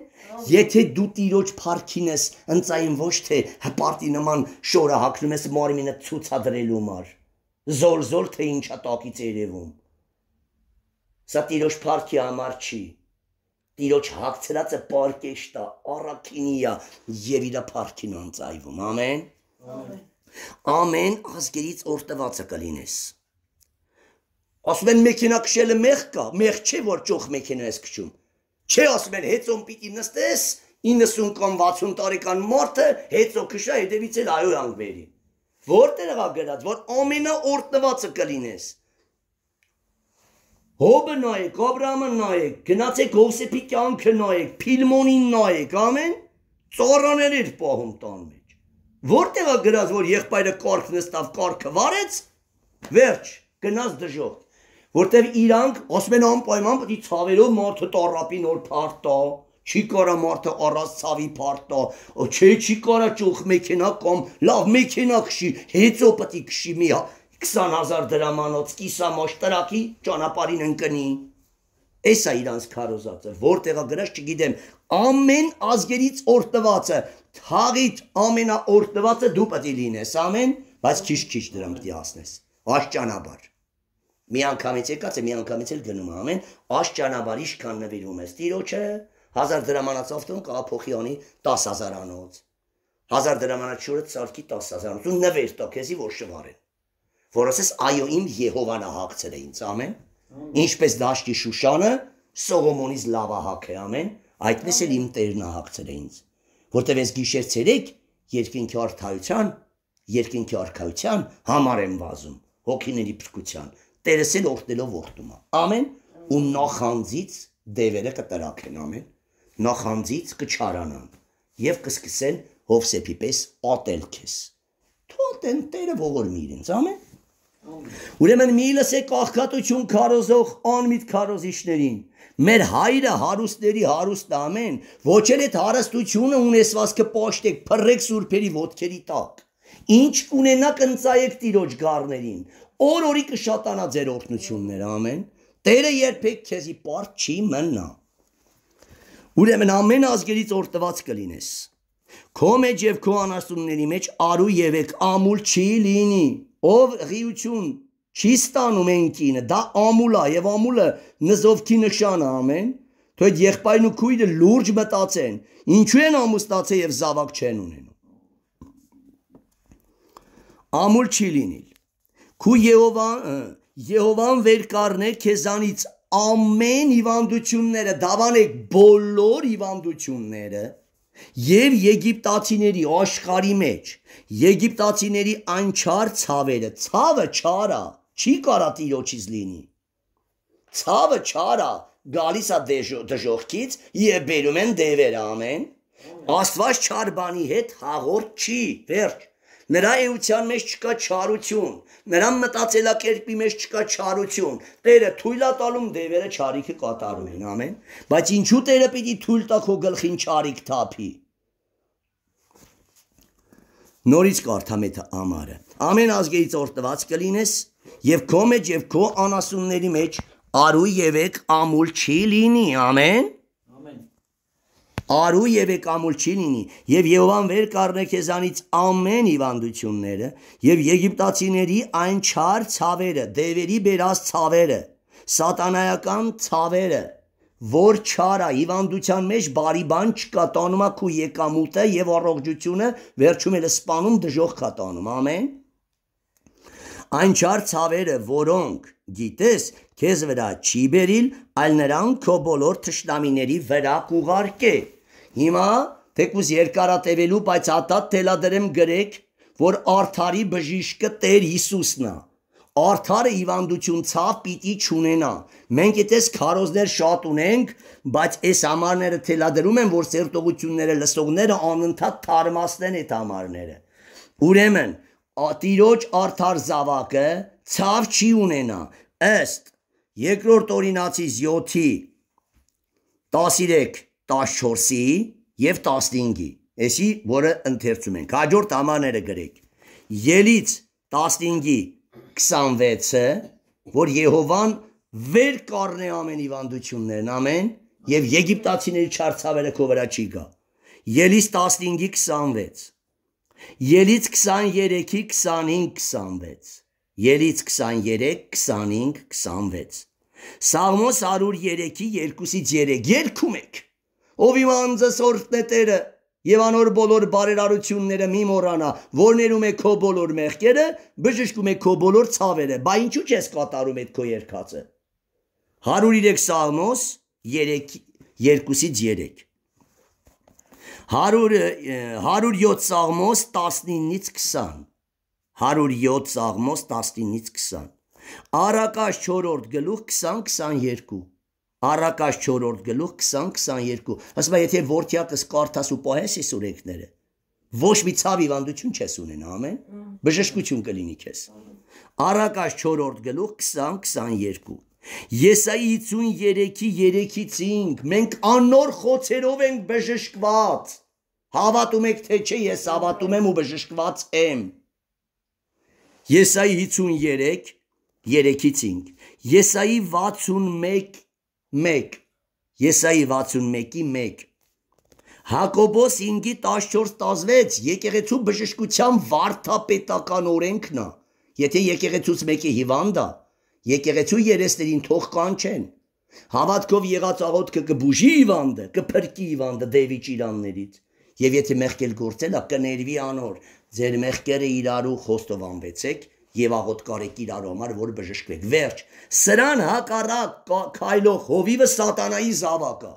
Եթե դու Տիրոջ փարքին ես, ընծային ոչ թե հպարտի նման շորը հակնում ես մարմինը ցուցադրելու մար։ Զորզոր թե ինչա հա տակից երևում։ Սա Տիրոջ փարքի համար չի։ Տիրոջ հակցրածը պարկեշտա, առաքինիա եւ իր փարքին անծայվում, ամեն։ Ամեն։ Ամեն ազգերից օրտվածը կլինես։ Ասում են մեքենա քշելը մեղ կա, մեղ չէ որ ճոխ մեքենա ես քշում։ Չէ ասում են հեծոն պիտի նստես 90 կամ 60 տարեկան մարդը հեծո քշա հետևից էլ այո անգվերի։ Որտեղ է գրած, որ ամենաօրտնվածը կլինես։ Հոբը նայեք, Աբրամը նայեք, գնացեք Հովսեփի կյանքը նայեք, Ֆիլմոնին նայեք, ամեն ծառաներ էր պահում տանը։ Որտեղ է գրած, որ եղբայրը կարգ նստավ, կարգը վարեց, վերջ, գնաց դժող։ Որտեղ իրանք ասում են անպայման պետք է ցավերով մարդը տարապի նոր փարտ տա, չի կարա մարդը առած ցավի փարտ տա, չէ, չի կարա ճուխ մեքենա կամ լավ մեքենա քշի, հեծո պետք է քշի մի 20000 հա- դրամանոց կիսամոշ տրակի ճանապարհին ընկնի։ Էս է իրանց քարոզածը, որտեղա գրած չգիտեմ, ամեն ազգերից օրտնվածը, թաղից ամենաօրտնվածը դու պետք է լինես, ամեն, բայց քիչ-քիչ դրան պետք է ասնես, աշճանաբար։ Մի անգամից եկած է, մի անգամից էլ գնում է, ամեն, աշճանաբար իշքան նվիրում ես տիրոջը, 1000 դրամանացով տուն կա փոխի անի 10000 անոց։ 1000 դրամանաչուրը ցարկի 10000 անոց, ու նվեր տա քեզի որ շվարեն։ Որ ասես այո իմ Եհովան է հաղցրել ինձ, ամեն։ Ինչպես դաշտի Շուշանը Սողոմոնից լավահակ է ամեն, այդպես էլ իմ տերն հաղցրել է ինձ, որտեվ ես գիշեր ցերեկ երկինքի արթայության, երկինքի արքայության համար եմ վազում, հոգիների փրկության, տերս էլ օրտնելով օրտում է։ Ամեն ու նախանձից դևերը կտրակեն ամեն, նախանձից կչարանան եւ կսկսեն Հովսեփի պես ատել քեզ։ Թող տեն տերը ողորմի իրենց, ամեն։ Ուրեմն մի լսեք աղքատություն քարոզող անմիտ քարոզիչներին։ Մեր հայրը հարուստների հարուստն ամեն, ոչ էլ այդ հարստությունը ունեցվածքը պաշտեք, փռեք սուրբերի ոդքերի տակ։ Ինչ կունենաք ընծայեք Տիրոջ գառներին։ Օր-օրի կշատանա ձեր օրհնությունները, ամեն։ Տերը երբեք քեզի պարտ չի մնա։ Ուրեմն ամեն ազգերից օր տված կլինես։ Քո մեջ եւ քո անասունների մեջ արու ևեք, ամուլ չի լինի ով ղիություն չի ստանում այն կինը, դա ամուլ է եւ ամուլը նզովքի նշան է ամեն, թե այդ եղբայրն ու քույրը լուրջ մտածեն, ինչու են ամուսնացել եւ զավակ չեն ունենում։ Ամուլ չի լինիլ։ Քու Եհովան Եհովան վեր կառներ քեզանից ամեն հիվանդությունները, դավանեք բոլոր հիվանդությունները, Եվ եգիպտացիների աշխարի մեջ, եգիպտացիների անչար ցավերը, ցավը չարա, չի կարա տիրոջից լինի։ Ցավը չարա, գալիս է դժողքից եւ բերում են դևեր ամեն։ Աստված չար բանի հետ հաղորդ չի, վերջ։ Նրա էության մեջ չկա չարություն, նրա մտածելակերպի մեջ չկա չարություն։ Տերը թույլա տալում դևերը չարիքը կատարում են, ամեն։ Բայց ինչու Տերը պիտի թույլ տա քո գլխին չարիք թափի։ Նորից կարդամեթը ամառը։ Ամեն ազգերից օրտված կլինես եւ քո մեջ եւ քո անասունների մեջ արու եւ եկ ամուլ չի լինի, ամեն արու եւ եկամուլ չի լինի եւ Եհովան վեր կառնե քեզանից ամեն հիվանդությունները եւ եգիպտացիների այն չար ցավերը դևերի բերած ցավերը սատանայական ցավերը որ չարա հիվանդության մեջ բարի բան չկա տանումա քու եկամուտը եւ առողջությունը վերջում էլ սպանում դժող կա տանում ամեն այն չար ցավերը որոնք գիտես քեզ վրա չի բերիլ այլ նրան քո բոլոր ճշտամիների վրա կուղարկե Հիմա թեկուզ երկարատևելու, բայց հատատ թելադրեմ գրեք, որ արդարի բժիշկը Տեր Հիսուսն է։ Արդարը հիվանդություն ցավ պիտի չունենա։ Մենք այդպես քարոզներ շատ ունենք, բայց այս համարները թելադրում են, որ ծերտողությունները լսողները անընդհատ թարմացնեն այդ համարները։ Ուրեմն, Տիրոջ արդար զավակը ցավ չի ունենա։ Ըստ երկրորդ օրինացից 7-ի 13 14-ի եւ 15-ի։ Էսի, որը ընթերցում ենք։ Հաջորդ ամաները գրեք։ Ելից 15-ի 26-ը, որ Եհովան վեր կառնե ամեն հիվանդություններն, ամեն եւ եգիպտացիների չարցավերը քո վրա չի գա։ Ելից 15-ի 26 Ելից 23-ի 25-26 Ելից 23-25-26 Սաղմոս 103-ի 2-ից 3 երկում եք ով իմ անձը սորտն է Տերը, եւ անոր բոլոր բարերարությունները մի մոռանա, որ ներում է քո բոլոր մեղքերը, բժշկում է քո բոլոր ցավերը։ Բա ինչու՞ չես կատարում այդ քո երկածը։ 103 Սաղմոս 3 2-ից 3 107 Սաղմոս 19-ից 20 107 Սաղմոս 19-ից 20 Արակաշ 4-րդ գլուխ 20 22 Առակաշ 4-րդ գլուխ 20-22։ Ասում է, եթե ворթյակս կարդաս ու պահես այս օրենքները, ոչ մի ցավ հիվանդություն չես ունենա, ամեն։ Բժշկություն կլինի քեզ։ Առակաշ 4-րդ գլուխ 20-22։ Եսայի 53-ի 3-ից 5 մենք անոր խոցերով ենք բժշկված։ Հավատում եք թե չէ, ես հավատում եմ ու բժշկված եմ։ Եսայի 53 3-ից 5։ Եսայի 61 1 Եսայի 61-ի 1 Հակոբոս 5:14-16 եկեղեցու բժշկության վարդապետական օրենքն է։ Եթե եկեղեցուց մեկի հիվանդա, եկեղեցու երեսներին թող կանչեն։ Հավատքով եղած աղոթքը կբուժի հիվանդը, կփրկի հիվանդը դեվի ճիրաններից։ Եվ եթե մեղքել գործելա, կներվի անոր։ Ձեր մեղքերը իրարու խոստովանվեցեք եւ աղոտ կարեք իրար համար, որ բժշկվեք։ Վերջ։ Սրան հակառակ քայլող հովիվը սատանայի զավակա։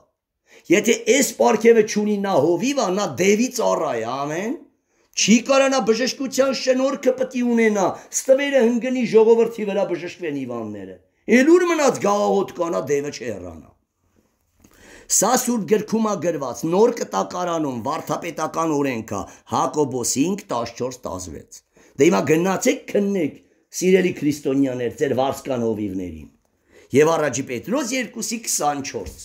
Եթե այս պարքևը ճունի նա հովիվա, նա դևի ծառա է, ամեն։ Չի կարանա բժշկության շնորհքը պետք ունենա։ Ստվերը հնգնի ժողովրդի վրա բժշկվեն Իվանները։ Էլուր մնաց գաղաղոտ կանա դևը չհեռանա։ Սա սուրբ գրքում է գրված նոր կտակարանում վարդապետական օրենքա Հակոբոս 5:14-16։ Դե հիմա գնացեք քննեք, սիրելի քրիստոնյաներ, ձեր վարսկան հովիվներին։ Եվ առաջի Պետրոս 2:24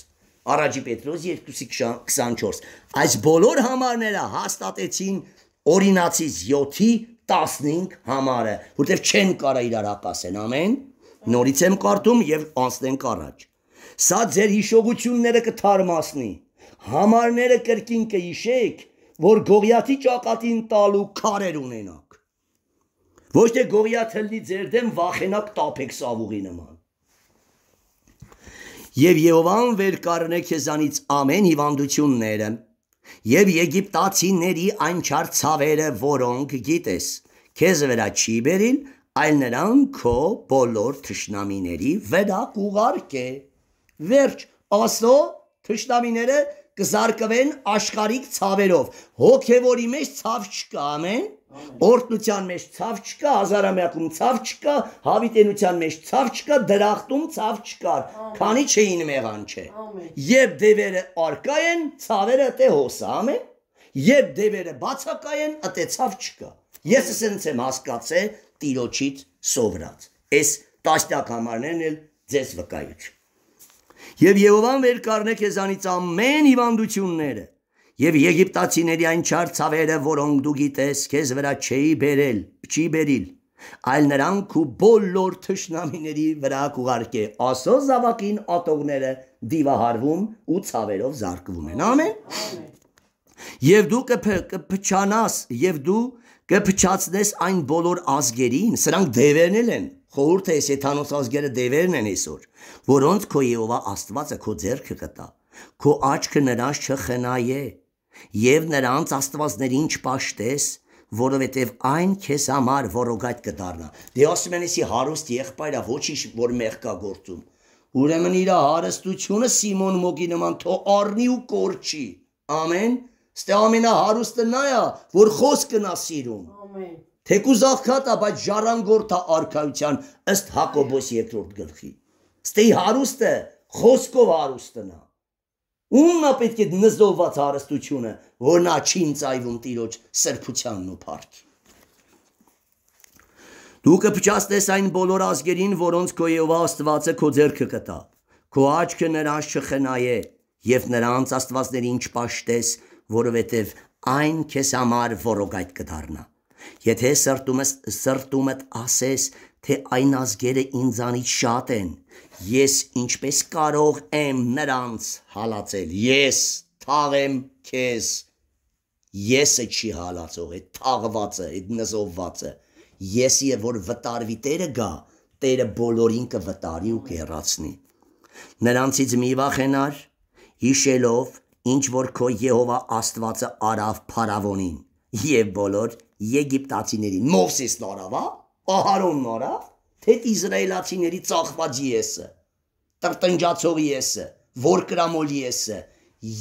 Առաջի Պետրոս 2:24 այս բոլոր համարները հաստատեցին օրինացից 7-ի 15 համարը, որտեղ չեն կարա իրար հակասեն, ամեն։ Նորից եմ կարդում եւ անցնենք առաջ։ Սա ձեր հիշողությունները կթարմացնի։ Համարները կրկին կհիշեք, որ Գողիաթի ճակատին տալու քարեր ունենա։ Ոչ թե Գողիաթելնի ձեր դեմ վախենակ տապեք սավուղի նման։ Եվ Եհովան վեր կառնե քեզանից ամեն հիվանդությունները եւ եգիպտացիների այն չար ցավերը, որոնք գիտես, քեզ վրա չի բերին, այլ նրան քո բոլոր թշնամիների վրա կուղարկե։ Վերջ, աստո թշնամիները կզարկվեն աշխարհիկ ցավերով։ Հոգևորի մեջ ցավ չկա, ամեն։ Օրտնության մեջ ցավ չկա, հազարամյակում ցավ չկա, հավիտենության մեջ ցավ չկա, դրախտում ցավ չկար, քանի չէին մեղանչե։ Եբ դևերը արկա են, ցավերը տե հոսա, ամեն։ Եբ դևերը բացակա են, ատե ցավ չկա։ Ես ասենց եմ հասկացել տիրոջից սովրած։ Այս տասնյակ համարներն էլ ձեզ վկայություն։ Եվ Եհովան վեր կառնե քեզանից ամեն հիվանդությունները, Եվ եգիպտացիների այն չար ցավերը, որոնք դու գիտես, քեզ վրա չէի բերել, չի բերիլ, այլ նրանք ու բոլոր թշնամիների վրա կուղարկե։ Ասո զավակին ատողները դիվահարվում ու ցավերով զարկվում են։ Ամեն։ Եվ դու կփչանաս, եւ դու կփչացնես այն բոլոր ազգերին, սրանք դևերն են, խորհուրդը է սեթանոս ազգերը դևերն են այսօր, որոնց քո Եհովա Աստվածը քո ձեռքը կտա, քո աչքը նրանց չխնայե, եւ նրանց աստվածներին չպաշտես, որովհետև այն քեզ համար որոգայտ կդառնա։ Դե ասում են, «Էսի հարուստ եղբայրա ոչինչ որ մեղքա գործում»։ Ուրեմն իր հարստությունը Սիմոն Մոգի նման թո առնի ու կորչի։ Ամեն։ Ստե ամենահարուստը նա է, որ խոսքն է սիրում։ Ամեն։ Թեկուզ աղքատա, բայց ժառանգորդա արքայության ըստ Հակոբոս 2-րդ գլխի։ Ստե հարուստը խոսքով հարուստն է։ Ումնա պետք է նզովված հարստությունը, որ նա չի ծայվում տիրոջ սրբությանն ու փառքի։ Դու կփճաստես այն բոլոր ազգերին, որոնց քո Եհովա Աստվածը քո ձեռքը կտա։ Քո աչքը նրանց չխնայե եւ նրանց աստվածներին չպաշտես, որովհետեւ այն քեզ համար որոգայթ կդառնա։ Եթե սրտումս սրտումդ ասես, թե այն ազգերը ինձանից շատ են։ Ես ինչպես կարող եմ նրանց հալածել։ Ես թաղեմ քեզ։ Եսը չի հալածող, այդ թաղվածը, այդ նզովվածը։ Եսի է որ վտարվի Տերը գա, Տերը բոլորին կվտարի ու կհեռացնի։ Նրանցից մի վախենար, հիշելով, ինչ որ քո Եհովա Աստվածը արավ Փարավոնին եւ բոլոր եգիպտացիներին։ Մովսեսն արավ, հա՞։ Ահարոնն արավ, թե Իսրայելացիների ծախված եսը, տրտնջացողի եսը, որ կրամոլի եսը,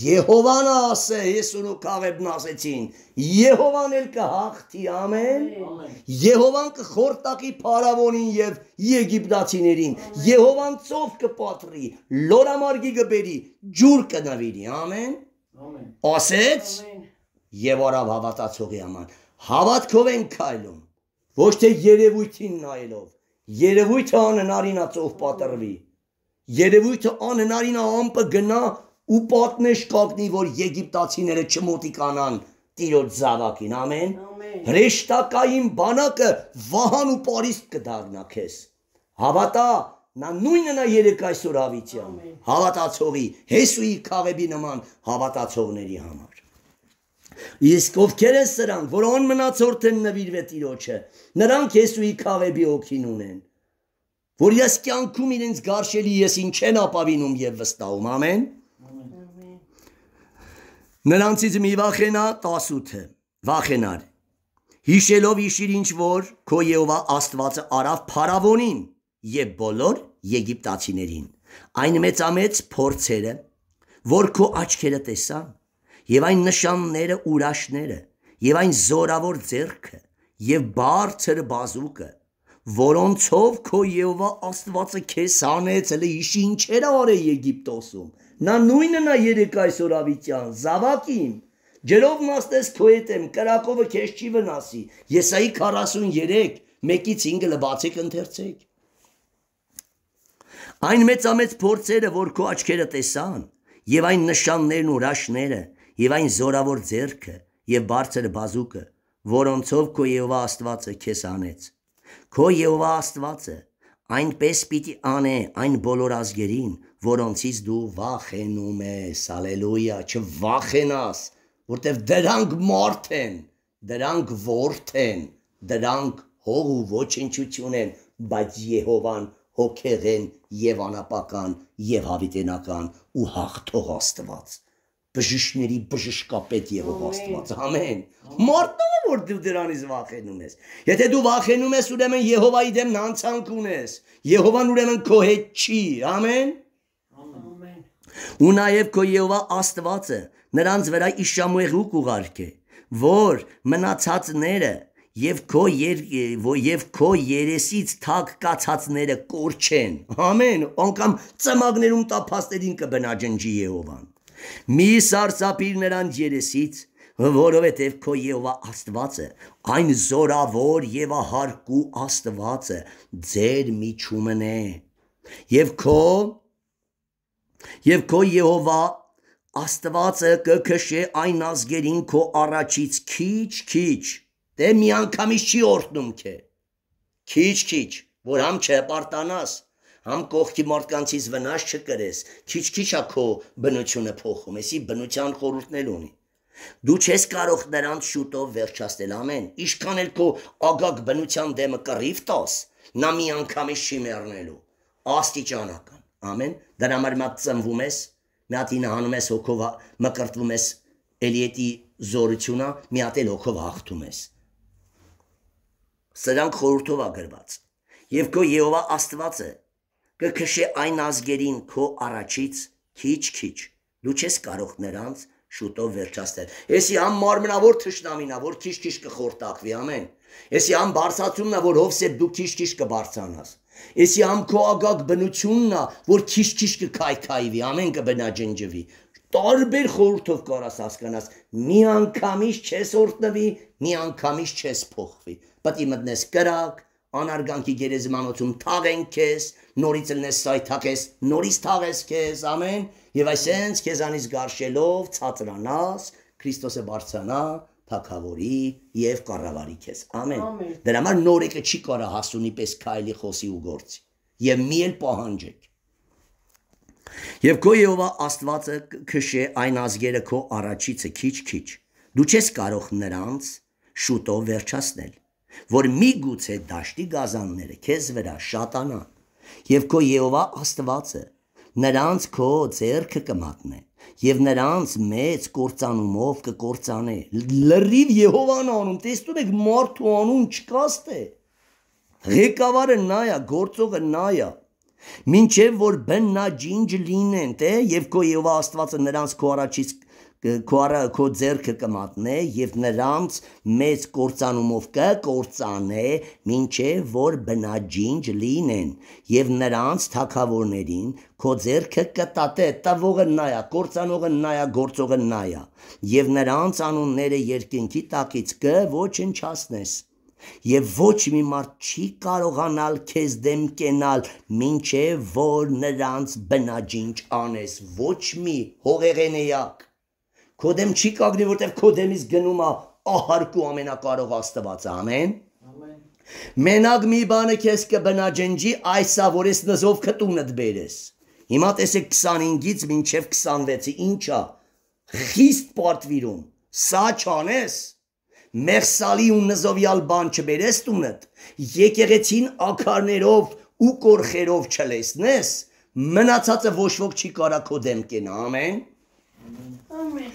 Եհովան ասե, Եսուն ու Քաղեբն ասեցին, Եհովան էլ կհաղթի ամեն, Եհովան կխորտակի Փարավոնին եւ Եգիպտացիներին, Եհովան ծով կպատրի, լորամարգի կբերի, ջուր կնվիրի, ամեն։ Ամեն։ Ասեց եւ արավ հավատացողի աման։ Հավատքով են քայլում ոչ թե երևույթին նայելով։ Երևույթը անհնարին է ծով պատրվի։ Երևույթը անհնարին է ամպը գնա ու պատնեշ կապնի, որ եգիպտացիները չմոտիկանան Տիրոջ զավակին, ամեն։ Հրեշտակային բանակը վահան ու Փարիստ կդառնա քեզ։ Հավատա, նա նույնն է երեք այսօր ավիցյան։ Հավատացողի, Հեսուի Քավեբի նման հավատացողների համար։ Իսկ ովքեր են սրանք, որ անմնացորդ են նվիրվել Տիրոջը, նրանք Եսուի քաղեբի օքին ունեն, որ ես կյանքում իրենց գարշելի եսին չեն ապավինում եւ վստահում, ամեն։ Նրանցից մի վախենա 18-ը, վախենար։ Հիշելով իշիր ինչ որ քո Եհովա Աստվածը արավ Փարավոնին եւ բոլոր եգիպտացիներին այն մեծամեծ փորձերը, որ քո աչքերը տեսան եւ այն նշանները ուրաշները եւ այն զորավոր ձեռքը եւ բարձր բազուկը որոնցով քո Եհովա Աստվածը քեզ հանեցել է իշի ինչեր արել Եգիպտոսում նա նույնն է երեք այսօր ավիճան զավակին ջերով մաստես քո հետ եմ կրակովը քեզ չի վնասի Եսայի 43 1-ից 5-ը լբացեք ընթերցեք Այն մեծամեծ փորձերը, որ քո աչքերը տեսան, եւ այն նշաններն ու հրաշները, եւ այն զորավոր ձեռքը եւ բարձր բազուկը, որոնցով քո Եհովա Աստվածը քեզ անեց։ Քո Եհովա Աստվածը այնպես պիտի անե այն բոլոր ազգերին, որոնցից դու վախենում ես, հալելույա, չվախենաս, որտեվ դրանք մարդ են, դրանք ворթ են, դրանք հող ու ոչնչություն են, բայց Եհովան հոգեղեն եւ անապական եւ հավիտենական ու հաղթող Աստված բժիշկների բժշկապետ Եհով Աստված։ Ամեն։ Մարդն է որ դու դրանից վախենում ես։ Եթե դու վախենում ես, ուրեմն Եհովայի դեմ նանցանք ունես։ Եհովան ուրեմն քո հետ չի։ Ամեն։ Ամեն։ Ու նաև քո Եհովա Աստվածը նրանց վրա իշամուեղու կուղարկե, որ մնացածները Եվ քո եւ քո երեսից թակ կացածները կորչեն։ Ամեն, անկամ ծմագներում տափաստերին կբնաջնջի Եհովան։ Մի սարսափիր նրանց երեսից, որովհետև քո Եհովա Աստվածը, այն զորավոր եւ ահարկու Աստվածը ձեր միջումն է։ Եվ քո Եվ քո Եհովա Աստվածը կքշե այն ազգերին քո առաջից քիչ-քիչ, դե միանգամից չի օրհնում քե։ Քիչ-քիչ, որ համ չպարտանաս, քիչ, համ կողքի մարդկանցից վնաս չկրես, քիչ-քիչ ա քո բնությունը փոխում, էսի բնության խորհուրդն էլ ունի։ Դու չես կարող նրանց շուտով վերջացնել ամեն, ինչքան էլ քո ագագ բնության դեմը կռիվ տաս, նա մի անգամից չի մեռնելու։ Աստիճանական։ Ամեն, դրա համար մա ծնվում ես, մի հատ հանում ես հոգով մկրտվում ես էլիետի զորությունը, մի հատ էլ հոգով հաղթում ես։ Սրանք խորհուրդով ա գրված։ Եվ քո Եհովա Աստված է, կքշե այն ազգերին քո առաջից քիչ-քիչ։ Դու չես կարող նրանց շուտով վերջացնել։ Էսի համ մարմնավոր թշնամինա, որ քիչ-քիչ կխորտակվի, ամեն։ Էսի համ բարձացումնա, որ Հովսեփ դու քիչ-քիչ կբարձրանաս։ Էսի համ քո ագագ բնություննա, որ քիչ-քիչ կքայքայվի, ամեն կբնաջնջվի տարբեր խորհուրդով կարաս հասկանաս միանգամից չես օրտնվի, միանգամից չես փոխվի։ Պետք է մտնես կրակ, անարգանքի գերեզմանոցում թաղեն քեզ, նորից լնես սայթակես, նորից թաղես քեզ, ամեն, եւ այսենց քեզանից գարշելով ցածրանաս, Քրիստոսը բարձրանա, թակավորի եւ կառավարի քեզ։ Ամեն։ Դրա համար նորեկը չի կարա հասունի պես քայլի խոսի ու գործի։ Եվ մի էլ պահանջեք։ Եվ քո Եհովա Աստվածը քշե այն ազգերը քո առաջիցը քիչ-քիչ։ Դու չես կարող նրանց շուտով վերջացնել որ մի գուցե դաշտի գազանները քեզ վրա շատանան եւ քո Եհովա Աստվածը նրանց քո ձեռքը կմատնե եւ նրանց մեծ կործանումով կկործանե լրիվ Եհովան անուն տեսնում եք մարդու անուն չկաստե ղեկավարը նայա գործողը նայա մինչև որ բնա ջինջ լինեն, թե եւ քո Եհովա Աստվածը նրանց քո առաջից քոարա քո ձերքը կմատնե եւ նրանց մեծ կործանումով կկործանե մինչեւ որ բնաջինջ լինեն եւ նրանց թակավորներին քո ձերքը կտատե տվողը նայա կործանողը նայա գործողը նայա եւ նրանց անունները երկինքի տակից կը ոչնչացնես Եվ ոչ մի մարդ չի կարողանալ քեզ դեմ կենալ, ինչե որ նրանց բնաջինչ անես, ոչ մի հողեղենեակ Քո դեմ չի կանգնի, որտեղ քո դեմից գնում է ահարկու ամենակարող Աստվածը։ Ամեն։ Ամեն։ Մենակ մի բանը քեզ կբնաջնջի, այսա որ ես նզով քտունդ բերես։ Հիմա տեսեք 25-ից մինչև 26-ը ինչա։ Խիստ պարտվիրում։ Սա չանես։ Մերսալի ու նզովյալ բան չբերես տունդ։ Եկեղեցին ակարներով ու կորխերով չլեսնես, մնացածը ոչ ոք չի կարա քո դեմ կենա, ամեն։ Ամեն։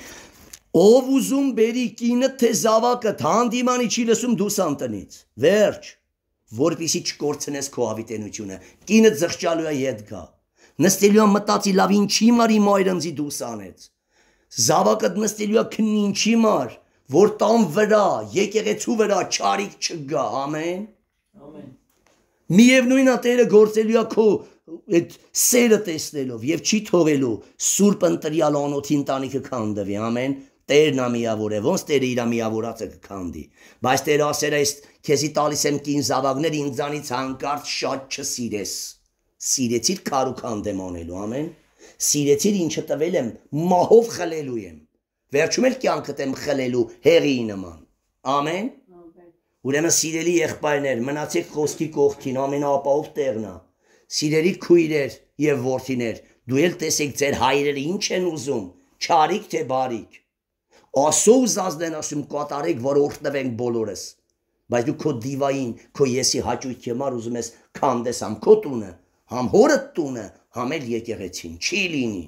Ով ուզում բերի կինը թե զավակը հանդիմանի չի լսում դուս անտնից։ Վերջ, որpիսի չկորցնես քո ավիտենությունը։ Կինը զղջալու է ետ գա։ Նստելու է մտածի լավ ինչի մարի մայրընձի դուս անեց։ Զավակը նստելու է քննի ինչի մար, որ տան վրա, եկեղեցու վրա ճարիք չգա, ամեն։ Ամեն։ Միևնույնն է Տերը գործելու է քո այդ սերը տեսնելով եւ չի թողելու Սուրբ ընտրյալ անոթի ընտանիքը քանդվի, ամեն։ Տերն ամիավոր է, ոնց Տերը իր ամիավորածը կքանդի։ Բայց Տերը ասել է, քեզի տալիս եմ կին զավակներ ինձանից հանկարծ շատ չսիրես։ Սիրեցիր կարուքան դեմ անելու, ամեն։ Սիրեցիր ինչը տվել եմ, մահով խլելու եմ։ Վերջում էլ կյանքդ եմ խլելու հեղիի նման։ Ամեն։ Ուրեմն սիրելի եղբայրներ, մնացեք խոսքի կողքին, ամենաապահով տեղն է։ Սիրելի քույրեր եւ ворթիներ, դու ել տեսեք ձեր հայրերը ինչ են ուզում, չարիք թե բարիք։ Ասով զազդեն ասում կատարեք, որ օրտնվենք բոլորս։ Բայց դու քո դիվային, քո եսի հաճույքի համար ուզում ես քանդես ամ քո տունը, համ հորդ տունը, համ էլ եկեղեցին։ Չի լինի։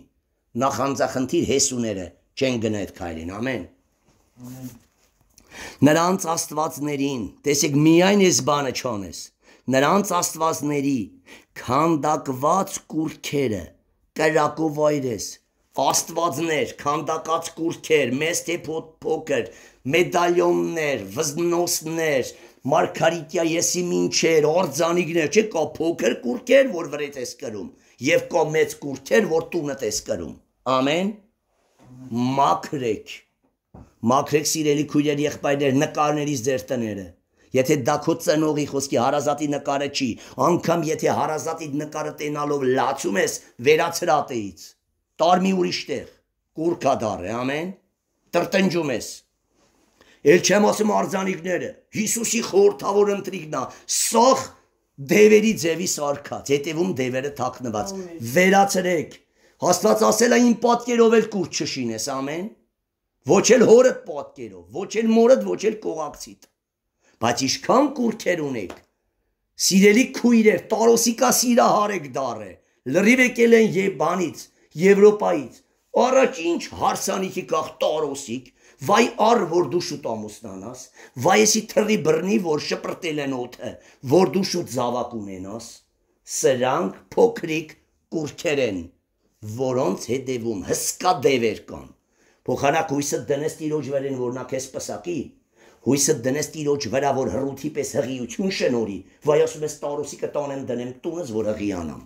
Նախանձախնդիր հեսուները չեն գնա այդ քայլին։ Ամեն։ Նրանց աստվածներին, տեսեք, միայն ես բանը չոնես։ Նրանց աստվածների քանդակված կուրքերը կրակով այրես, աստվածներ, քանդակած կուրքեր, մեծ թե փոքր, մեդալյոններ, վզնոսներ, Մարգարիտյա եսի մինչեր, արձանիկներ, չէ՞ կա փոքր կուրքեր, որ վրետ ես կրում, եւ կա մեծ կուրքեր, որ տունդ ես կրում։ Ամեն։ Մաքրեք։ Մաքրեք սիրելի քույրեր, եղբայրներ, նկարներից ձեր տները։ Եթե դա քո ծնողի խոսքի հարազատի նկարը չի, անգամ եթե հարազատի նկարը տենալով լացում ես, վերացրա տեից տար մի ուրիշտեղ, կուրքա դար է, ամեն, տրտնջում ես, էլ չեմ ասում արձանիկները, Հիսուսի խորթավոր ընտրիկնա, սող դևերի ձևի սարկած, հետևում դևերը թակնված, վերացրեք, հաստված ասել այն պատկերով էլ կուրջ չշինես, ամեն, ոչ էլ հորդ պատկերով, ոչ էլ մորդ, ոչ էլ կողակցիտ, բայց իշքան կուրքեր ունեք, սիրելի քույրեր, տարոսիկա սիրահարեք դարը, լրիվ եկել են ե բանից, Եվրոպայից առաջ ինչ հարսանիքի կախ տարոսիկ վայ առ որ դու շուտ ամուսնանաս վայ էսի թռի բռնի որ շպրտել են օթը որ դու շուտ զավակ ունենաս սրանք փոքրիկ կուրքեր են որոնց հետևում հսկա դևեր կան փոխանակ հույսը դնես տիրոջ վերին որ նա քեզ պսակի հույսը դնես տիրոջ վրա որ հռութի պես հղիություն շնորի վայ ասում ես տարոսիկը տանեմ դնեմ տունս որ հղիանամ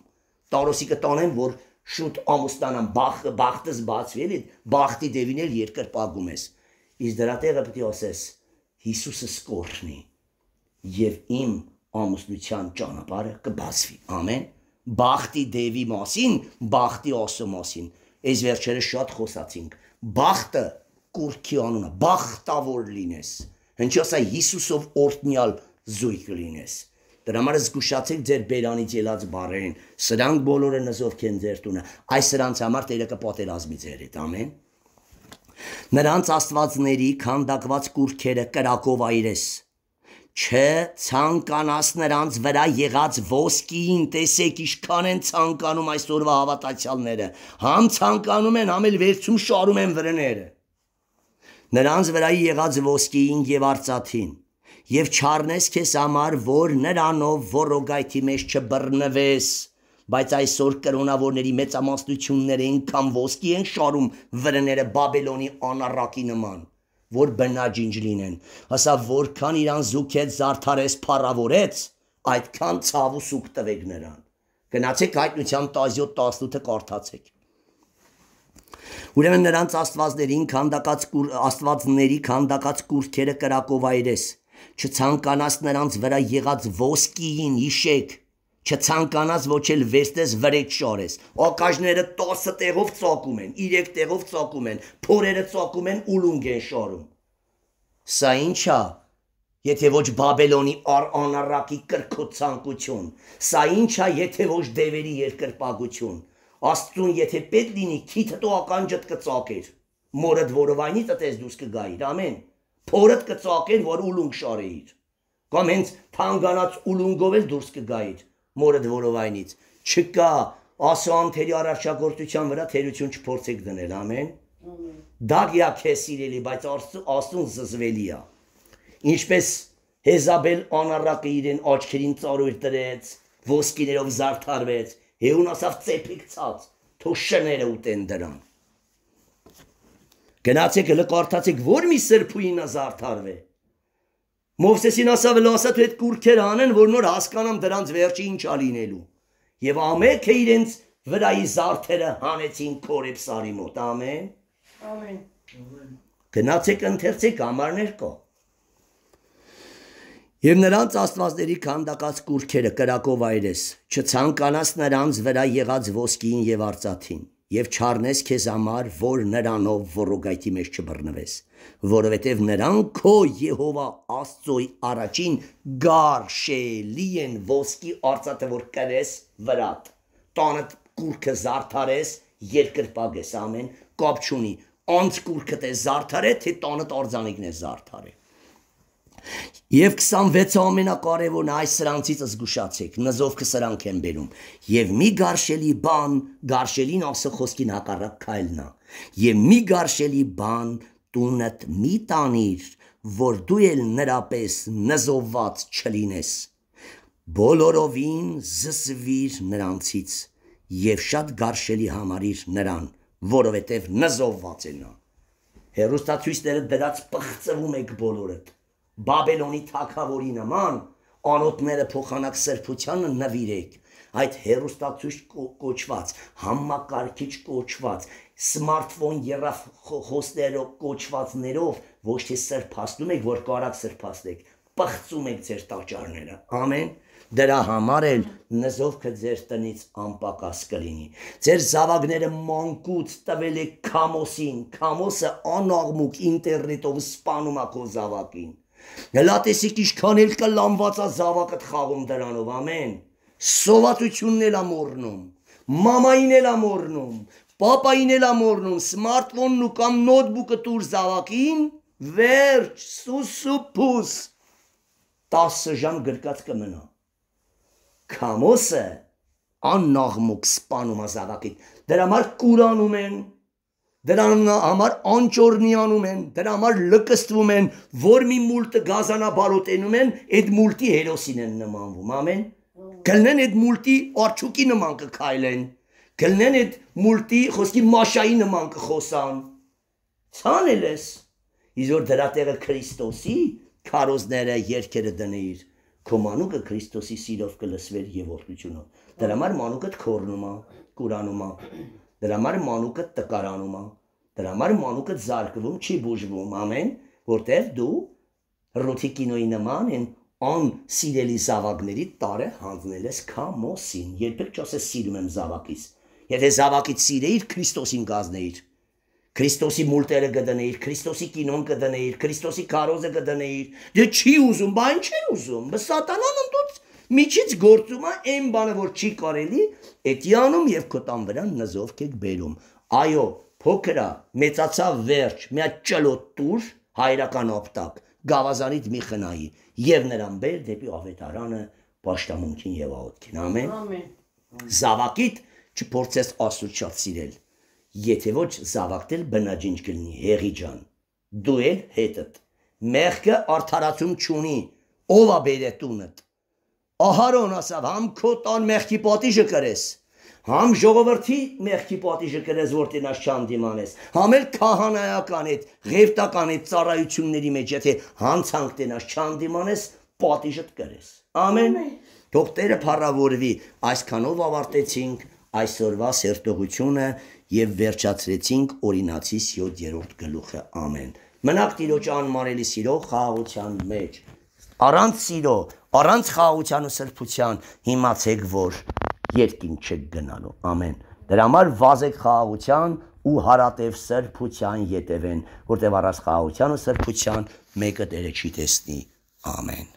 տարոսիկը տանեմ որ շուտ ամուսնանան բախը բախտս բացվի էլի բախտի դևին էլ երկրպագում ես իսկ դրա տեղը պետք է ասես Հիսուսը սկորնի եւ իմ ամուսնության ճանապարհը կբացվի ամեն բախտի դևի մասին բախտի ասո մասին այս վերջերը շատ խոսացինք բախտը կուրքի անունը բախտավոր լինես հնչի ասա Հիսուսով օրտնյալ զույգ լինես Դրա համար զգուշացեք ձեր բերանից ելած բարերին։ Սրանք բոլորը նզովք են ձեր տունը։ Այս սրանց համար Տերը կպատերազմի ձեր հետ, ամեն։ Նրանց աստվածների քանդակված կուրքերը կրակով այրես։ Չէ, ցանկանաս նրանց վրա եղած ոսկին, տեսեք ինչքան են ցանկանում այսօրվա հավատացյալները։ Համ ցանկանում են, համ էլ վերցում շարում են վրները։ Նրանց վրա եղած ոսկին եւ արծաթին եւ չառնես քեզ համար, որ նրանով որոգայթի մեջ չբռնվես, բայց այսօր կրոնավորների մեծամասնությունները ինքան ոսկի են շարում վրները Բաբելոնի անառակի նման որ բնաջինջ լինեն հասա որքան իրան զուգեց զարթարես փառավորեց այդքան ցավ ու սուկ տվեք նրան գնացեք հայտնության 17-18-ը կարդացեք Ուրեմն նրանց աստվածներին քանդակած աստվածների քանդակած կուրքերը կրակով այրես չցանկանաս նրանց վրա եղած ոսկին հիշեք, չցանկանաս ոչ էլ վերստես վրեջ շորես, ակաժները տոսը տեղով ծոկում են, իրեք տեղով ծոկում են, փորերը ծոկում են ուլունգ են շորում։ Սա ինչ է, եթե ոչ բաբելոնի ար անարակի կրքոցանկություն, սա ինչ է, եթե ոչ դևերի երկրպագություն, աստծուն եթե պետ լինի, քիթը տո ականջըտ կծոկեր, մորդ որովայնի տտես դուս կգայիր, ամեն փորդ կծակեն, որ ուլունգ շարեիր։ Կամ հենց թանգանած ուլունգով էլ դուրս կգայիր մորդ որովայնից։ Չկա ասո ամթերի առաջագործության վրա թերություն չփորձեք դնել, ամեն։ Դագիա քեզ սիրելի, բայց աստուն զզվելի է։ Ինչպես Հեզաբել անառակը իրեն աչքերին ծարույր դրեց, ոսկիներով զարդարվեց, հեուն ասավ ծեփիկ ցած, թող շները ուտեն դրան։ Գնացեք հլը կարդացեք, որ մի սրբույնը զարդարվե։ Մովսեսին ասավ հլը ասա, թե այդ կուրքեր անեն, որ նոր հասկանամ դրանց վերջի ինչ ալինելու։ Եվ ամեքը իրենց վրայի զարդերը հանեցին քորեբ սարի մոտ, ամեն։ Ամեն։ Գնացեք ընթերցեք համարներ կա։ Եվ նրանց աստվածների քանդակած կուրքերը կրակով այրես, չցանկանաս նրանց վրա եղած ոսկին եւ արծաթին եւ չառնես քեզ համար, որ նրանով ռոգայտի մեջ չբռնվես, որովհետեւ նրան քո Եհովա Աստծոյ առաջին գարշելի են ոսկի արծաթավոր կրես վրատ։ Տանը կուրքը զարդարես, երկրպագես ամեն կապ չունի։ Անց կուրքը դե զարդարե, թե տանը արձանիկն է զարդարել Եվ 26-ը ամենակարևորն է, այս սրանցից զգուշացեք, նզովքը սրանք են բերում։ Եվ մի գարշելի բան, գարշելին ասը խոսքին հակառակ քայլն է։ Եվ մի գարշելի բան տունդ մի տանիր, որ դու ել նրապես նզովված չլինես։ Բոլորովին զսվիր նրանցից եւ շատ գարշելի համարիր նրան, որովհետեւ նզովված են նա։ Հերոստացույցները դրած պղծվում եք բոլորդ Բաբելոնի թակավորի նման անոթները փոխանակ սրբությանը նվիրեք այդ հերոստացույց կոչված, համակարգիչ կոչված, սմարթֆոն երախոսներով կոչվածներով ոչ թե սրբացնում եք, որ կարակ սրբացնեք, պղծում եք ձեր տաճարները։ Ամեն դրա համար էլ նզովքը ձեր տնից անպակաս կլինի։ Ձեր զավակները մանկուց տվել եք քամոսին, քամոսը անաղմուկ ինտերնետով սպանում է քո զավակին Հլա տեսիք ինչքան էլ կլամվածա զավակդ խաղում դրանով, ամեն։ Սովածությունն էլ ամորնում, մամային էլ ամորնում, պապային էլ ամորնում, սմարթֆոնն ու կամ նոթբուկը տուր զավակին, վերջ, սուսուփուս 10 ժամ գրկած կմնա։ Կամոսը աննաղմուկ սպանում է զավակին։ Դրա համար կուրանում են, դրան համար անճորնիանում են, դրա համար լկստվում են, որ մի մուլտը գազանաբարոտենում են, այդ մուլտի հերոսին են նմանվում, ամեն։ Գլնեն այդ մուլտի արջուկի նման կքայլեն։ Գլնեն այդ մուլտի խոսքի մաշայի նման կխոսան։ Ցանել ես։ Իսկ որ դրա տեղը Քրիստոսի քարոզները երկերը դնեիր, քո մանուկը Քրիստոսի սիրով կլսվեր եւ օրհնությունով։ Դրա համար մանուկդ քորնում է, կուրանում է Դրա համար մանուկը տկարանում է։ Դրա համար մանուկը զարկվում չի բուժվում, ամեն, որտեղ դու ռոթի կինոյի նման են ան սիրելի զավակների տարը հանձնել ես քամոսին։ Երբեք չասես սիրում եմ զավակից։ Եթե զավակից սիրեիր, Քրիստոսին գազնեիր։ Քրիստոսի մուլտերը կդնեիր, Քրիստոսի կինոն կդնեիր, Քրիստոսի քարոզը կդնեիր։ Դե չի ուզում, բան չի ուզում։ Բը սատանան ընդուց Միջից գործում է այն բանը, որ չի կարելի, էդի անում եւ քոտան վրա նզով կեք բերում։ Այո, փոքրա, մեծացավ վերջ, մի հատ ճլոտ տուր, հայրական օպտակ, գավազանից մի խնայի եւ նրան բեր դեպի ավետարանը, պաշտամունքին եւ աղոթքին։ Ամեն։ Ամեն։ Զավակիդ չփորձես աստուծո շատ սիրել։ Եթե ոչ զավակտել բնաջինչ կլինի, հեղի ջան։ Դու էլ հետդ։ Մեղքը արդարացում չունի։ Ո՞վ է բերետունդ։ Ահարոն ասավ, համ քո տան մեղքի պատիժը կրես, համ ժողովրդի մեղքի պատիժը կրես, որ տենաս չանդիմանես, համ էլ քահանայական այդ ղևտական այդ ծառայությունների մեջ, եթե հանցանք տենաս չանդիմանես, պատիժդ կրես։ Ամեն։ Թող Տերը փառավորվի, այսքանով ավարտեցինք այսօրվա սերտողությունը եւ վերջացրեցինք օրինացի 7-րդ գլուխը։ Ամեն։ Մնաք Տիրոջ անմարելի սիրո խաղաղության մեջ։ Առանց սիրո առանց խաղաղության ու սրբության հիմացեք, որ երկին չեք գնալու։ Ամեն։ Դրա համար վազեք խաղաղության ու հարատև սրբության յետևեն, որտեղ առանց խաղաղության ու սրբության մեկը Տերը չի տեսնի։ Ամեն։